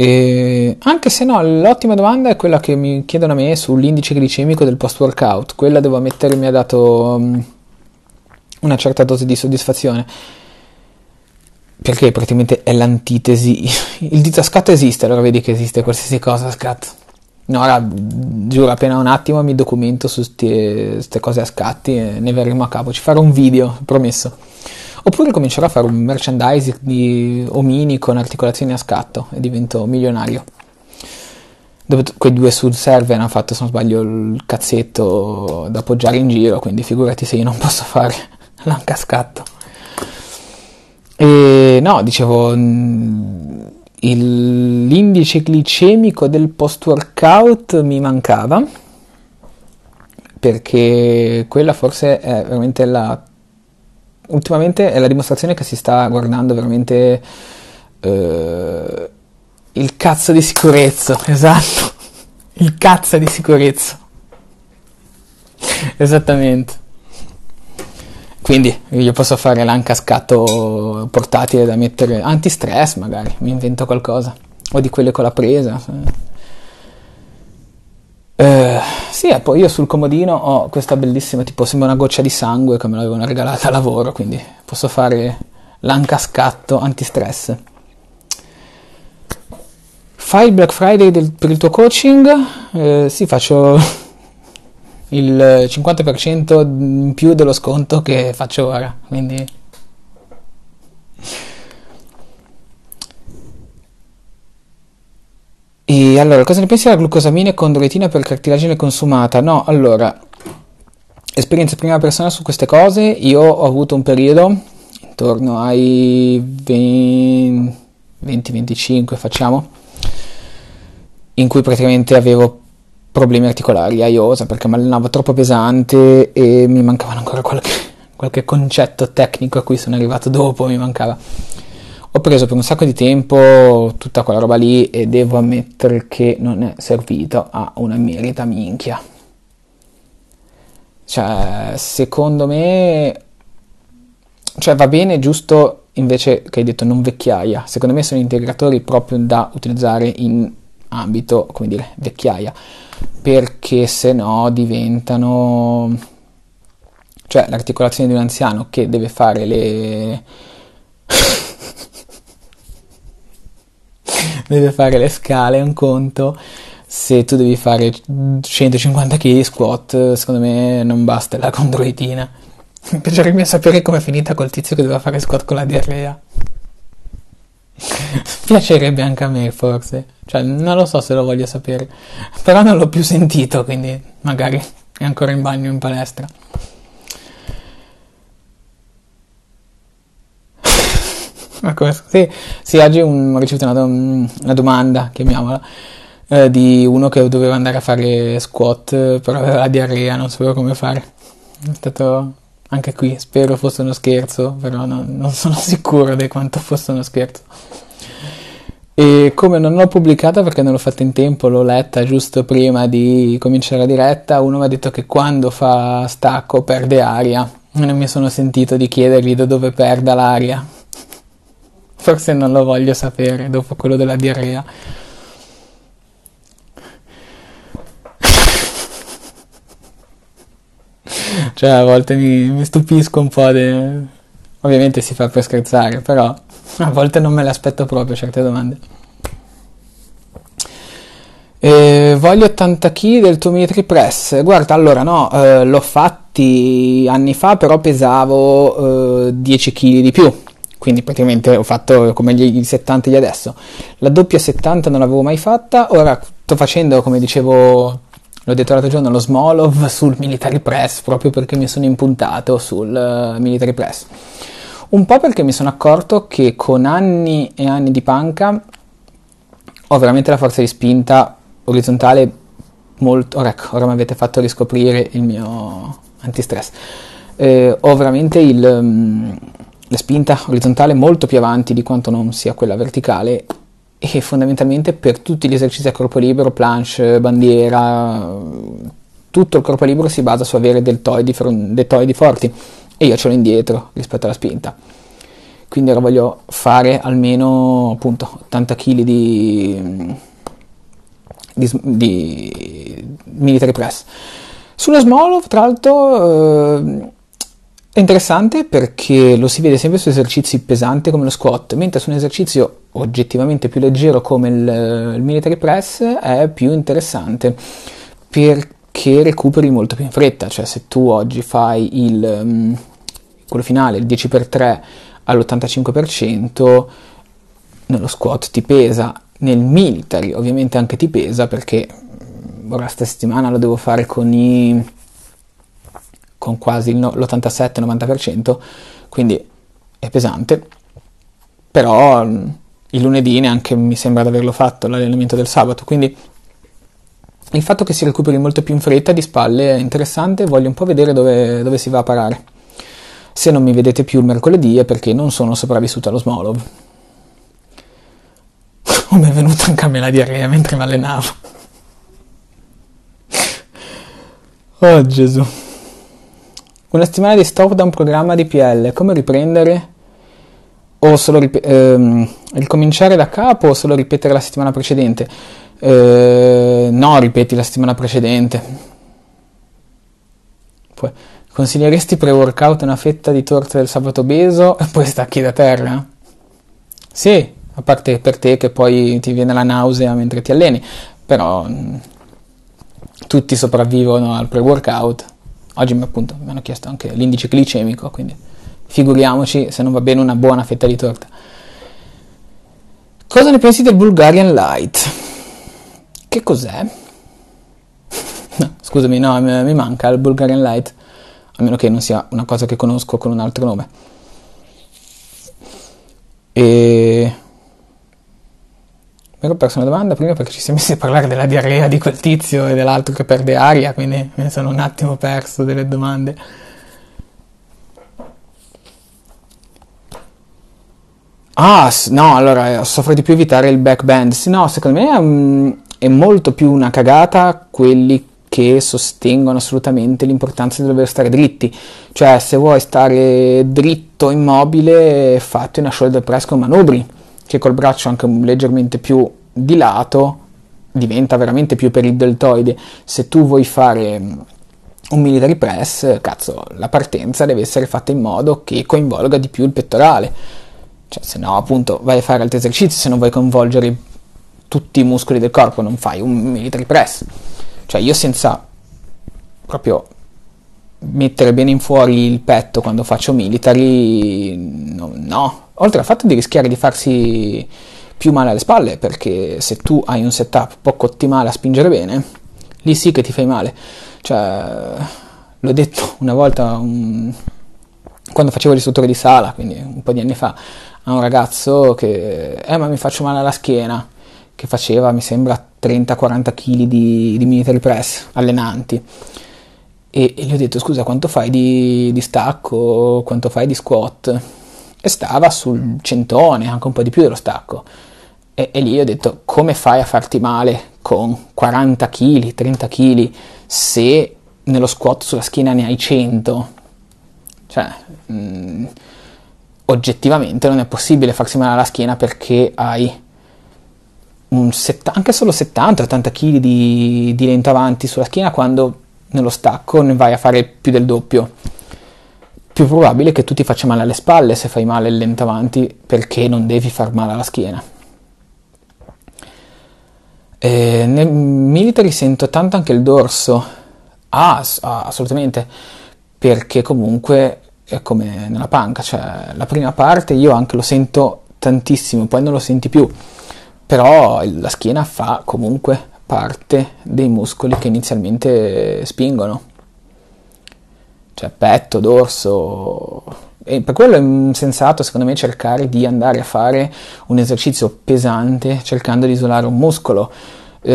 E anche se no, l'ottima domanda è quella che mi chiedono a me sull'indice glicemico del post workout. Quella devo ammettere mi ha dato mm, una certa dose di soddisfazione. Perché praticamente è l'antitesi. Il dito a scatto esiste, allora vedi che esiste qualsiasi cosa a scatto. No, ora giuro, appena un attimo mi documento su queste cose a scatti e ne verremo a capo. Ci farò un video, promesso. Oppure comincerò a fare un merchandising di omini con articolazioni a scatto e divento milionario. Dopo quei due sud server hanno fatto, se non sbaglio, il cazzetto da appoggiare in giro, quindi figurati se io non posso fare l'anca a scatto. E no, dicevo, il, l'indice glicemico del post workout mi mancava perché quella forse è veramente la ultimamente è la dimostrazione che si sta guardando veramente eh, il cazzo di sicurezza, esatto, il cazzo di sicurezza, esattamente. Quindi io posso fare l'anca-scatto portatile da mettere antistress magari, mi invento qualcosa, o di quelle con la presa. Eh, sì, e poi io sul comodino ho questa bellissima, tipo sembra una goccia di sangue che me l'avevano regalata a lavoro, quindi posso fare l'ancascatto antistress. Fai il Black Friday del, per il tuo coaching? Eh, sì, faccio il 50% in più dello sconto che faccio ora, quindi... E allora, cosa ne pensi della glucosamina e doretina per cartilagine consumata? No, allora, esperienza in prima persona su queste cose, io ho avuto un periodo intorno ai 20-25 facciamo, in cui praticamente avevo problemi articolari, aiosa, perché mi allenavo troppo pesante e mi mancavano ancora qualche, qualche concetto tecnico a cui sono arrivato dopo, mi mancava ho preso per un sacco di tempo tutta quella roba lì e devo ammettere che non è servito a una merita minchia. Cioè, secondo me, cioè va bene giusto invece che hai detto non vecchiaia. Secondo me sono integratori proprio da utilizzare in ambito, come dire, vecchiaia, perché se no diventano cioè l'articolazione di un anziano che deve fare le deve fare le scale, è un conto. Se tu devi fare 150 kg di squat, secondo me non basta la condroitina. Mi piacerebbe mm. sapere com'è finita col tizio che doveva fare squat con la diarrea. piacerebbe anche a me, forse. Cioè, non lo so se lo voglio sapere. Però non l'ho più sentito, quindi magari è ancora in bagno in palestra. sì, sì, oggi un, ho ricevuto una, una domanda, chiamiamola, eh, di uno che doveva andare a fare squat, però aveva la diarrea, non sapeva come fare. È stato anche qui, spero fosse uno scherzo, però no, non sono sicuro di quanto fosse uno scherzo. E come non l'ho pubblicata perché non l'ho fatta in tempo, l'ho letta giusto prima di cominciare la diretta, uno mi ha detto che quando fa stacco perde aria. Non mi sono sentito di chiedergli da dove perda l'aria. Forse non lo voglio sapere dopo quello della diarrea. cioè a volte mi, mi stupisco un po' de... ovviamente si fa per scherzare però a volte non me l'aspetto proprio certe domande eh, voglio 80 kg del tuo military press guarda allora no eh, l'ho fatti anni fa però pesavo eh, 10 kg di più quindi praticamente ho fatto come gli 70 di adesso. La doppia 70 non l'avevo mai fatta, ora sto facendo come dicevo l'ho detto l'altro giorno, lo Smolov sul Military Press, proprio perché mi sono impuntato sul uh, Military Press. Un po' perché mi sono accorto che con anni e anni di panca ho veramente la forza di spinta orizzontale molto... Ora, ecco, ora mi avete fatto riscoprire il mio antistress. Eh, ho veramente il... Um, la spinta orizzontale molto più avanti di quanto non sia quella verticale e fondamentalmente per tutti gli esercizi a corpo libero, planche, bandiera, tutto il corpo libero si basa su avere deltoidi, deltoidi forti e io ce l'ho indietro rispetto alla spinta. Quindi ora voglio fare almeno appunto 80 kg di, di, di military press. Sulla Smolov, tra l'altro... Eh, è interessante perché lo si vede sempre su esercizi pesanti come lo squat, mentre su un esercizio oggettivamente più leggero come il, il military press è più interessante perché recuperi molto più in fretta, cioè se tu oggi fai il, mm, quello finale, il 10x3 all'85%, nello squat ti pesa, nel military ovviamente anche ti pesa perché mm, ora sta settimana lo devo fare con i con quasi no, l'87-90%, quindi è pesante. Però mm, il lunedì neanche mi sembra di averlo fatto l'allenamento del sabato, quindi il fatto che si recuperi molto più in fretta di spalle è interessante, voglio un po' vedere dove, dove si va a parare. Se non mi vedete più il mercoledì è perché non sono sopravvissuto allo Smolov. Oh, mi è venuta anche a me la diarrea mentre mi allenavo. Oh Gesù. Una settimana di stop da un programma di PL, come riprendere? O solo rip- ehm, ricominciare da capo o solo ripetere la settimana precedente? Eh, no, ripeti la settimana precedente. Poi, consiglieresti pre-workout una fetta di torta del sabato beso e poi stacchi da terra? Sì, a parte per te che poi ti viene la nausea mentre ti alleni, però mm, tutti sopravvivono al pre-workout. Oggi appunto mi hanno chiesto anche l'indice glicemico, quindi figuriamoci se non va bene una buona fetta di torta. Cosa ne pensi del Bulgarian Light? Che cos'è? no, scusami, no, mi manca il Bulgarian Light, a meno che non sia una cosa che conosco con un altro nome. E mi ero perso una domanda prima perché ci siamo messi a parlare della diarrea di quel tizio e dell'altro che perde aria, quindi mi sono un attimo perso delle domande. Ah, no, allora eh, soffro di più evitare il backband. Sì, no, secondo me è, è molto più una cagata quelli che sostengono assolutamente l'importanza di dover stare dritti. Cioè, se vuoi stare dritto, immobile, fatti una shoulder press con manubri che col braccio anche leggermente più di lato diventa veramente più per il deltoide. Se tu vuoi fare mm, un military press, cazzo, la partenza deve essere fatta in modo che coinvolga di più il pettorale. Cioè, se no, appunto, vai a fare altri esercizi se non vuoi coinvolgere tutti i muscoli del corpo, non fai un military press. Cioè, io senza proprio mettere bene in fuori il petto quando faccio military, no, no. Oltre al fatto di rischiare di farsi più male alle spalle, perché se tu hai un setup poco ottimale a spingere bene, lì sì che ti fai male. Cioè, l'ho detto una volta un... quando facevo l'istruttore di sala, quindi un po' di anni fa, a un ragazzo che, eh ma mi faccio male alla schiena, che faceva, mi sembra, 30-40 kg di, di military press allenanti e, e gli ho detto scusa quanto fai di, di stacco, quanto fai di squat e stava sul centone, anche un po' di più dello stacco. E, e, lì ho detto come fai a farti male con 40 kg, 30 kg se nello squat sulla schiena ne hai 100? Cioè, mh, mm, oggettivamente non è possibile farsi male alla schiena perché hai set- anche solo 70-80 kg di, di lento avanti sulla schiena quando nello stacco ne vai a fare più del doppio. Più probabile che tu ti faccia male alle spalle se fai male lento avanti perché non devi far male alla schiena. E eh, nel military sento tanto anche il dorso. Ah, ah, assolutamente, perché comunque è come nella panca, cioè la prima parte io anche lo sento tantissimo, poi non lo senti più, però la schiena fa comunque parte dei muscoli che inizialmente spingono, cioè petto, dorso. E per quello è sensato, secondo me, cercare di andare a fare un esercizio pesante cercando di isolare un muscolo. Eh,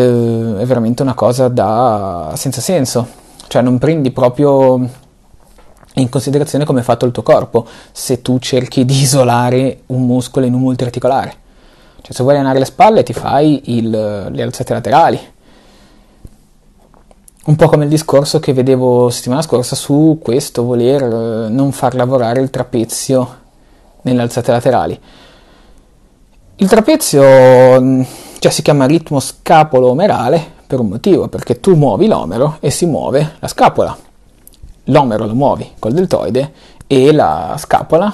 è veramente una cosa da senza senso, cioè non prendi proprio in considerazione come è fatto il tuo corpo se tu cerchi di isolare un muscolo in un multiarticolare. Cioè, se vuoi allenare le spalle, ti fai il, le alzate laterali. Un po' come il discorso che vedevo settimana scorsa su questo voler eh, non far lavorare il trapezio nelle alzate laterali. Il trapezio mm, cioè, si chiama ritmo scapolo omerale per un motivo, perché tu muovi l'omero e si muove la scapola. L'omero lo muovi col deltoide e la scapola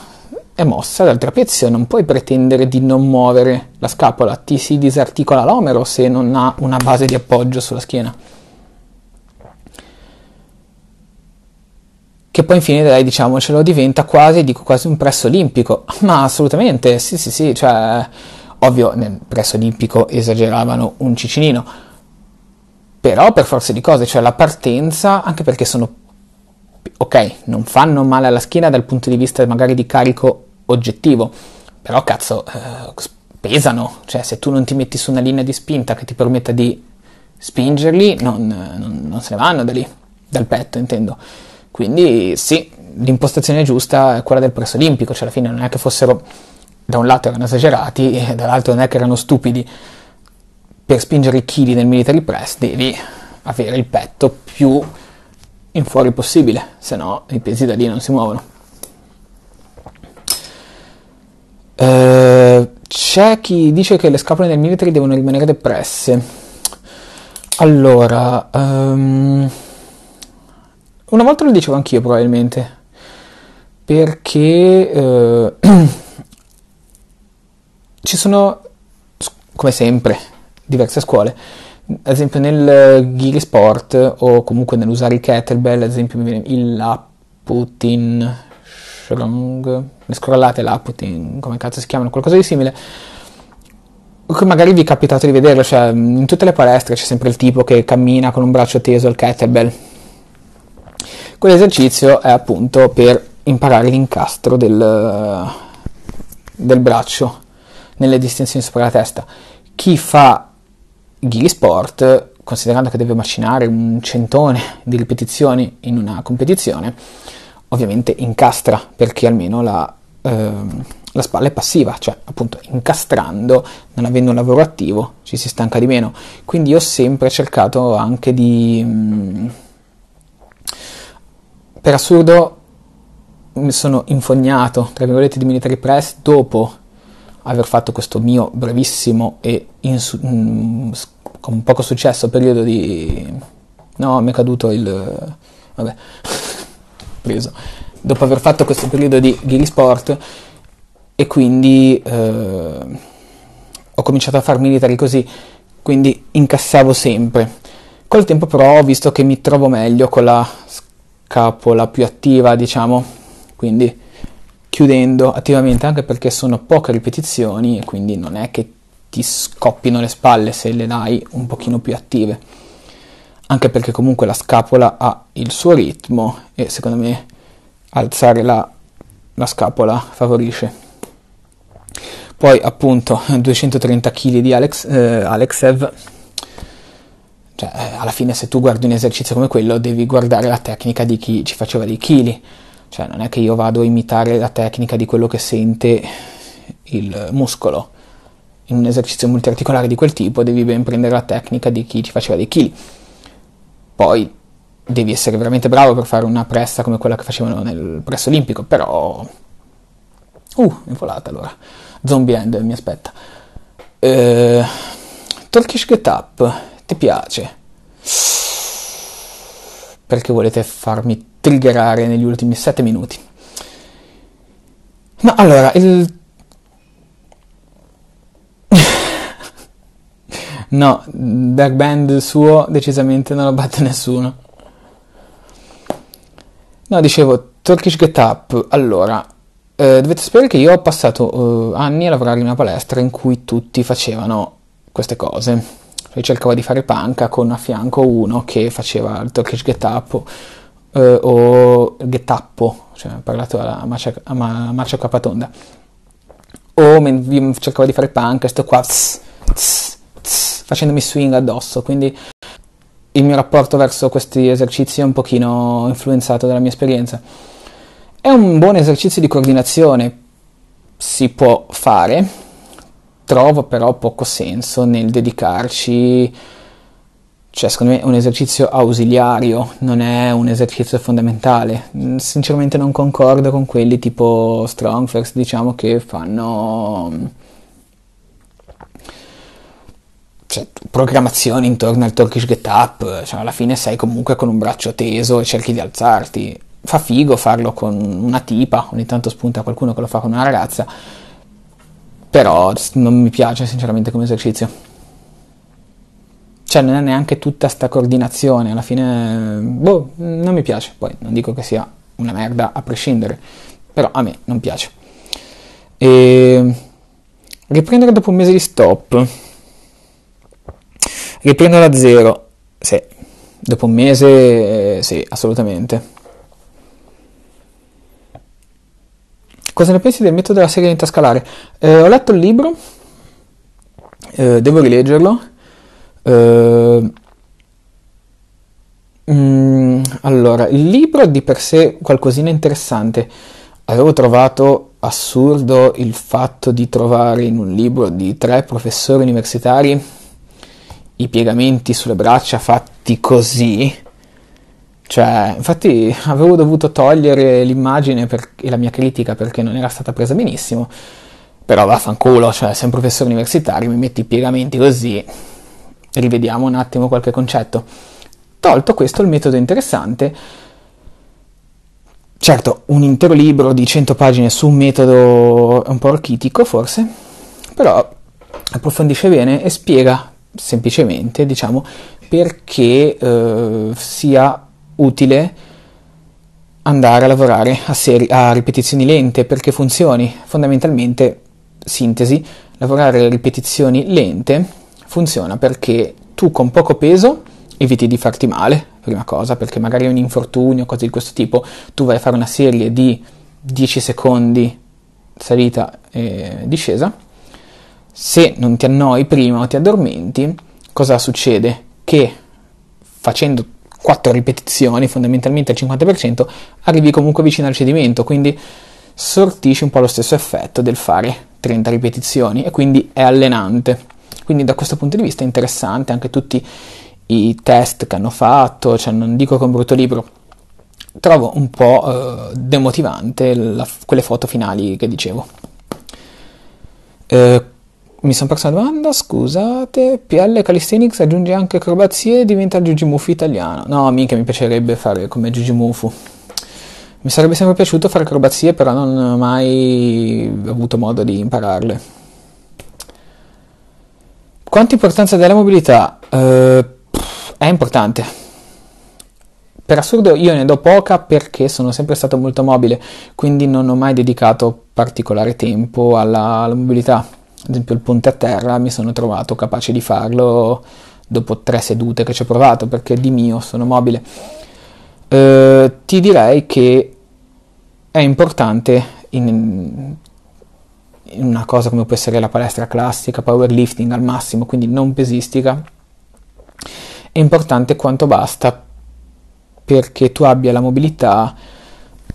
è mossa dal trapezio, non puoi pretendere di non muovere la scapola, ti si disarticola l'omero se non ha una base di appoggio sulla schiena. Che poi infine dai, diciamocelo, diventa quasi, dico quasi un presso olimpico, ma assolutamente, sì sì sì, cioè, ovvio nel presso olimpico esageravano un cicinino, però per forza di cose, cioè la partenza, anche perché sono ok, non fanno male alla schiena dal punto di vista magari di carico oggettivo, però cazzo, eh, pesano, cioè se tu non ti metti su una linea di spinta che ti permetta di spingerli, non, non, non se ne vanno da lì, dal petto intendo. Quindi sì, l'impostazione giusta è quella del presso olimpico, cioè alla fine non è che fossero, da un lato erano esagerati e dall'altro non è che erano stupidi per spingere i chili nel military press, devi avere il petto più in fuori possibile, se no i pesi da lì non si muovono. Eh, c'è chi dice che le scapole del military devono rimanere depresse. Allora, um, una volta lo dicevo anch'io probabilmente, perché eh, ci sono, come sempre, diverse scuole. Ad esempio nel Giri Sport o comunque nell'usare i kettlebell, ad esempio mi viene il Laputin, Shadong, cioè, le scrollate Laputin, come cazzo si chiamano, qualcosa di simile. magari vi è capitato di vederlo, cioè in tutte le palestre c'è sempre il tipo che cammina con un braccio teso al kettlebell. Quell'esercizio è appunto per imparare l'incastro del, del braccio nelle distensioni sopra la testa. Chi fa gli sport, considerando che deve macinare un centone di ripetizioni in una competizione, ovviamente incastra perché almeno la, ehm, la, spalla è passiva, cioè appunto incastrando, non avendo un lavoro attivo, ci si stanca di meno. Quindi io ho sempre cercato anche di... Mh, mm, per assurdo mi sono infognato, tra virgolette, di Military Press dopo aver fatto questo mio brevissimo e insu- mh, mm, con poco successo periodo di... No, mi è caduto il... Vabbè preso dopo aver fatto questo periodo di ghiri sport e quindi eh, ho cominciato a fare militari così, quindi incassavo sempre. Col tempo però ho visto che mi trovo meglio con la scapola più attiva, diciamo, quindi chiudendo attivamente anche perché sono poche ripetizioni e quindi non è che ti scoppino le spalle se le dai un pochino più attive anche perché comunque la scapola ha il suo ritmo e secondo me alzare la, la scapola favorisce. Poi appunto 230 kg di Alex, eh, Alexev, cioè eh, alla fine se tu guardi un esercizio come quello devi guardare la tecnica di chi ci faceva dei chili, cioè non è che io vado a imitare la tecnica di quello che sente il muscolo. In un esercizio multiarticolare di quel tipo devi ben prendere la tecnica di chi ci faceva dei chili. Poi devi essere veramente bravo per fare una pressa come quella che facevano nel presso olimpico, però... Uh, è volata allora. Zombie End mi aspetta. Eh, Turkish Get Up, ti piace? Perché volete farmi triggerare negli ultimi 7 minuti? No, allora, il No, Dark Band suo decisamente non lo batte nessuno. No, dicevo, Turkish Get Up. Allora, eh, dovete sapere che io ho passato eh, anni a lavorare in una palestra in cui tutti facevano queste cose. Cioè, cercavo di fare panca con a fianco uno che faceva il Turkish Get Up eh, o Getappo, cioè ho parlato alla marcia, a marcia capatonda. O cercavo di fare panca, sto qua, tss, tss, facendomi swing addosso, quindi il mio rapporto verso questi esercizi è un pochino influenzato dalla mia esperienza. È un buon esercizio di coordinazione, si può fare, trovo però poco senso nel dedicarci cioè secondo me è un esercizio ausiliario, non è un esercizio fondamentale. Mm, sinceramente non concordo con quelli tipo Strong First, diciamo che fanno mm, cioè, programmazioni intorno al Turkish Get Up, cioè, alla fine sei comunque con un braccio teso e cerchi di alzarti. Fa figo farlo con una tipa, ogni tanto spunta qualcuno che lo fa con una ragazza, però non mi piace sinceramente come esercizio. Cioè non è neanche tutta sta coordinazione, alla fine, boh, non mi piace, poi non dico che sia una merda a prescindere, però a me non piace. E ehm, riprendere dopo un mese di stop riprendo da zero, sì, dopo un mese eh, sì, assolutamente. Cosa ne pensi del metodo della serie scalare? Eh, ho letto il libro, eh, devo rileggerlo. Eh, mm, allora, il libro è di per sé qualcosina interessante. Avevo trovato assurdo il fatto di trovare in un libro di tre professori universitari i piegamenti sulle braccia fatti così. Cioè, infatti avevo dovuto togliere l'immagine per, e la mia critica perché non era stata presa benissimo. Però vaffanculo, cioè, sei un professore universitario, mi metti i piegamenti così. Rivediamo un attimo qualche concetto. Tolto questo, il metodo interessante. Certo, un intero libro di 100 pagine su un metodo un po' orchitico, forse, però approfondisce bene e spiega semplicemente, diciamo, perché eh, sia utile andare a lavorare a, seri- a ripetizioni lente perché funzioni. Fondamentalmente, sintesi, lavorare a ripetizioni lente funziona perché tu con poco peso eviti di farti male, prima cosa, perché magari è un infortunio, cose di questo tipo, tu vai a fare una serie di 10 secondi salita e discesa se non ti annoi prima o ti addormenti, cosa succede? Che facendo 4 ripetizioni, fondamentalmente al 50%, arrivi comunque vicino al cedimento, quindi sortisci un po' lo stesso effetto del fare 30 ripetizioni e quindi è allenante. Quindi da questo punto di vista è interessante anche tutti i test che hanno fatto, cioè non dico che è un brutto libro, trovo un po' eh, demotivante la, quelle foto finali che dicevo. Eh, mi sono perso una domanda, scusate. PL Calisthenics aggiunge anche acrobazie e diventa il Jujimufu italiano. No, mica mi piacerebbe fare come Jujimufu. Mi sarebbe sempre piaciuto fare acrobazie, però non ho mai avuto modo di impararle. Quanto importanza della mobilità? Eh, è importante. Per assurdo io ne do poca perché sono sempre stato molto mobile, quindi non ho mai dedicato particolare tempo alla, alla mobilità ad esempio il ponte a terra mi sono trovato capace di farlo dopo tre sedute che ci ho provato perché di mio sono mobile. Eh, ti direi che è importante in, in, una cosa come può essere la palestra classica, powerlifting al massimo, quindi non pesistica, è importante quanto basta perché tu abbia la mobilità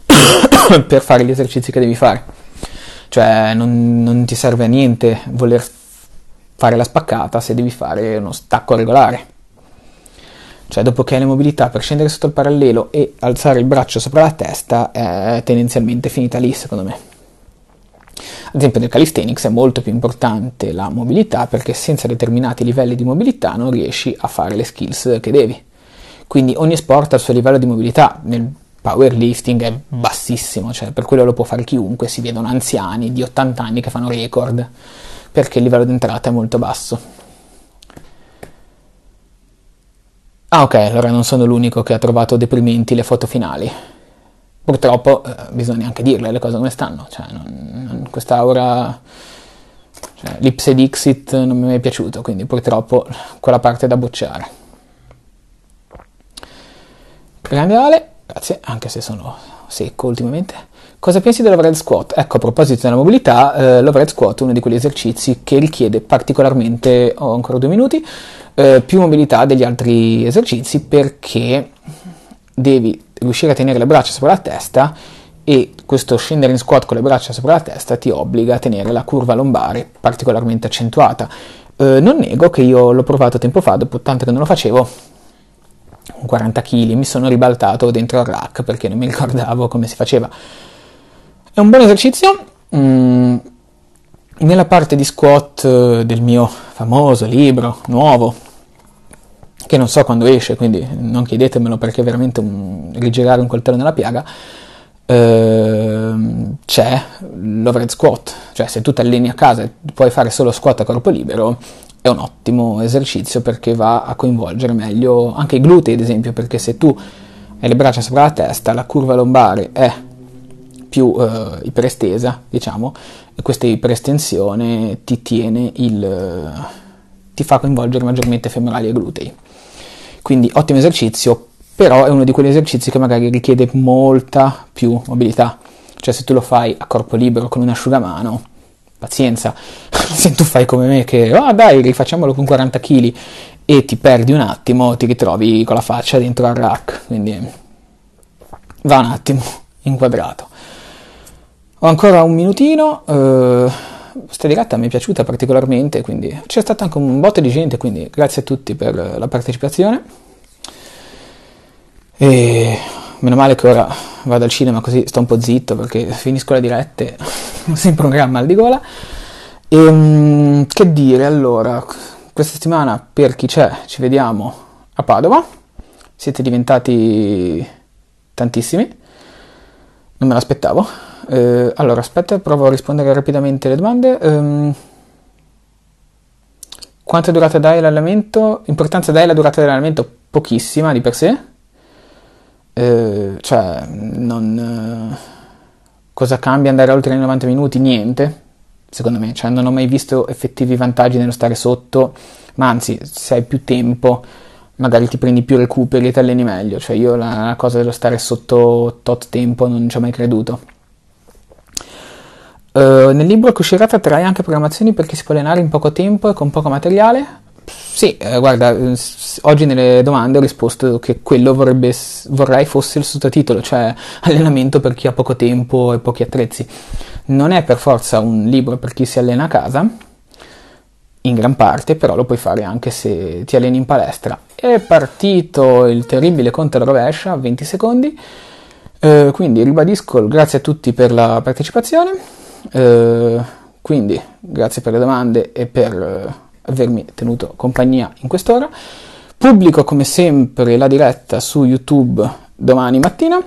per fare gli esercizi che devi fare. Cioè non, non ti serve a niente voler fare la spaccata se devi fare uno stacco regolare. Cioè dopo che hai la mobilità per scendere sotto il parallelo e alzare il braccio sopra la testa è tendenzialmente finita lì secondo me. Ad esempio nel calisthenics è molto più importante la mobilità perché senza determinati livelli di mobilità non riesci a fare le skills che devi. Quindi ogni sport ha il suo livello di mobilità. Nel powerlifting è bassissimo, cioè per quello lo può fare chiunque, si vedono anziani di 80 anni che fanno record, perché il livello d'entrata è molto basso. Ah ok, allora non sono l'unico che ha trovato deprimenti le foto finali. Purtroppo eh, bisogna anche dirle le cose come stanno, cioè non, non, questa ora cioè, l'ipse dixit non mi è piaciuto, quindi purtroppo quella parte è da bocciare. Grande Premiale Grazie, anche se sono secco ultimamente. Cosa pensi dell'overhead squat? Ecco, a proposito della mobilità, eh, l'overhead squat è uno di quegli esercizi che richiede particolarmente, ho ancora due minuti, eh, più mobilità degli altri esercizi perché devi riuscire a tenere le braccia sopra la testa e questo scendere in squat con le braccia sopra la testa ti obbliga a tenere la curva lombare particolarmente accentuata. Eh, non nego che io l'ho provato tempo fa, dopo tanto che non lo facevo, 40 kg, mi sono ribaltato dentro al rack perché non mi ricordavo come si faceva. È un buon esercizio. Mm, nella parte di squat eh, del mio famoso libro nuovo, che non so quando esce, quindi non chiedetemelo perché è veramente un, rigirare un coltello nella piaga, ehm, c'è l'overhead squat, cioè se tu ti alleni a casa e puoi fare solo squat a corpo libero, è un ottimo esercizio perché va a coinvolgere meglio anche i glutei, ad esempio, perché se tu hai le braccia sopra la testa, la curva lombare è più eh, iperestesa, diciamo, e questa iperestensione ti tiene il ti fa coinvolgere maggiormente femorali e glutei. Quindi ottimo esercizio, però è uno di quegli esercizi che magari richiede molta più mobilità. Cioè se tu lo fai a corpo libero con un asciugamano, pazienza, se tu fai come me che, ah oh, dai, rifacciamolo con 40 kg e ti perdi un attimo, ti ritrovi con la faccia dentro al rack, quindi va un attimo inquadrato. Ho ancora un minutino, eh, questa diretta mi è piaciuta particolarmente, quindi c'è stato anche un botto di gente, quindi grazie a tutti per la partecipazione. E meno male che ora vado al cinema così sto un po' zitto perché finisco le dirette, sempre un gran mal di gola. E, ehm, che dire, allora, questa settimana per chi c'è ci vediamo a Padova, siete diventati tantissimi, non me l'aspettavo. Eh, allora, aspetta, provo a rispondere rapidamente alle domande. Ehm, quanto è durata dai all'allenamento? Importanza dai la durata dell'allenamento? Pochissima di per sé eh, cioè non, eh, cosa cambia andare oltre i 90 minuti? Niente, secondo me, cioè non ho mai visto effettivi vantaggi nello stare sotto, ma anzi, se hai più tempo magari ti prendi più recuperi e ti alleni meglio, cioè io la, la cosa dello stare sotto tot tempo non ci ho mai creduto. Uh, nel libro che uscirà tratterai anche programmazioni perché si può allenare in poco tempo e con poco materiale. Sì, eh, guarda, eh, oggi nelle domande ho risposto che quello vorrebbe, vorrei fosse il sottotitolo, cioè allenamento per chi ha poco tempo e pochi attrezzi. Non è per forza un libro per chi si allena a casa, in gran parte, però lo puoi fare anche se ti alleni in palestra. È partito il terribile conto alla rovescia 20 secondi, eh, quindi ribadisco grazie a tutti per la partecipazione, eh, quindi grazie per le domande e per eh, avermi tenuto compagnia in quest'ora. Pubblico come sempre la diretta su YouTube domani mattina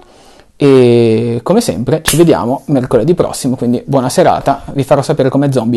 e come sempre ci vediamo mercoledì prossimo, quindi buona serata, vi farò sapere come zombie.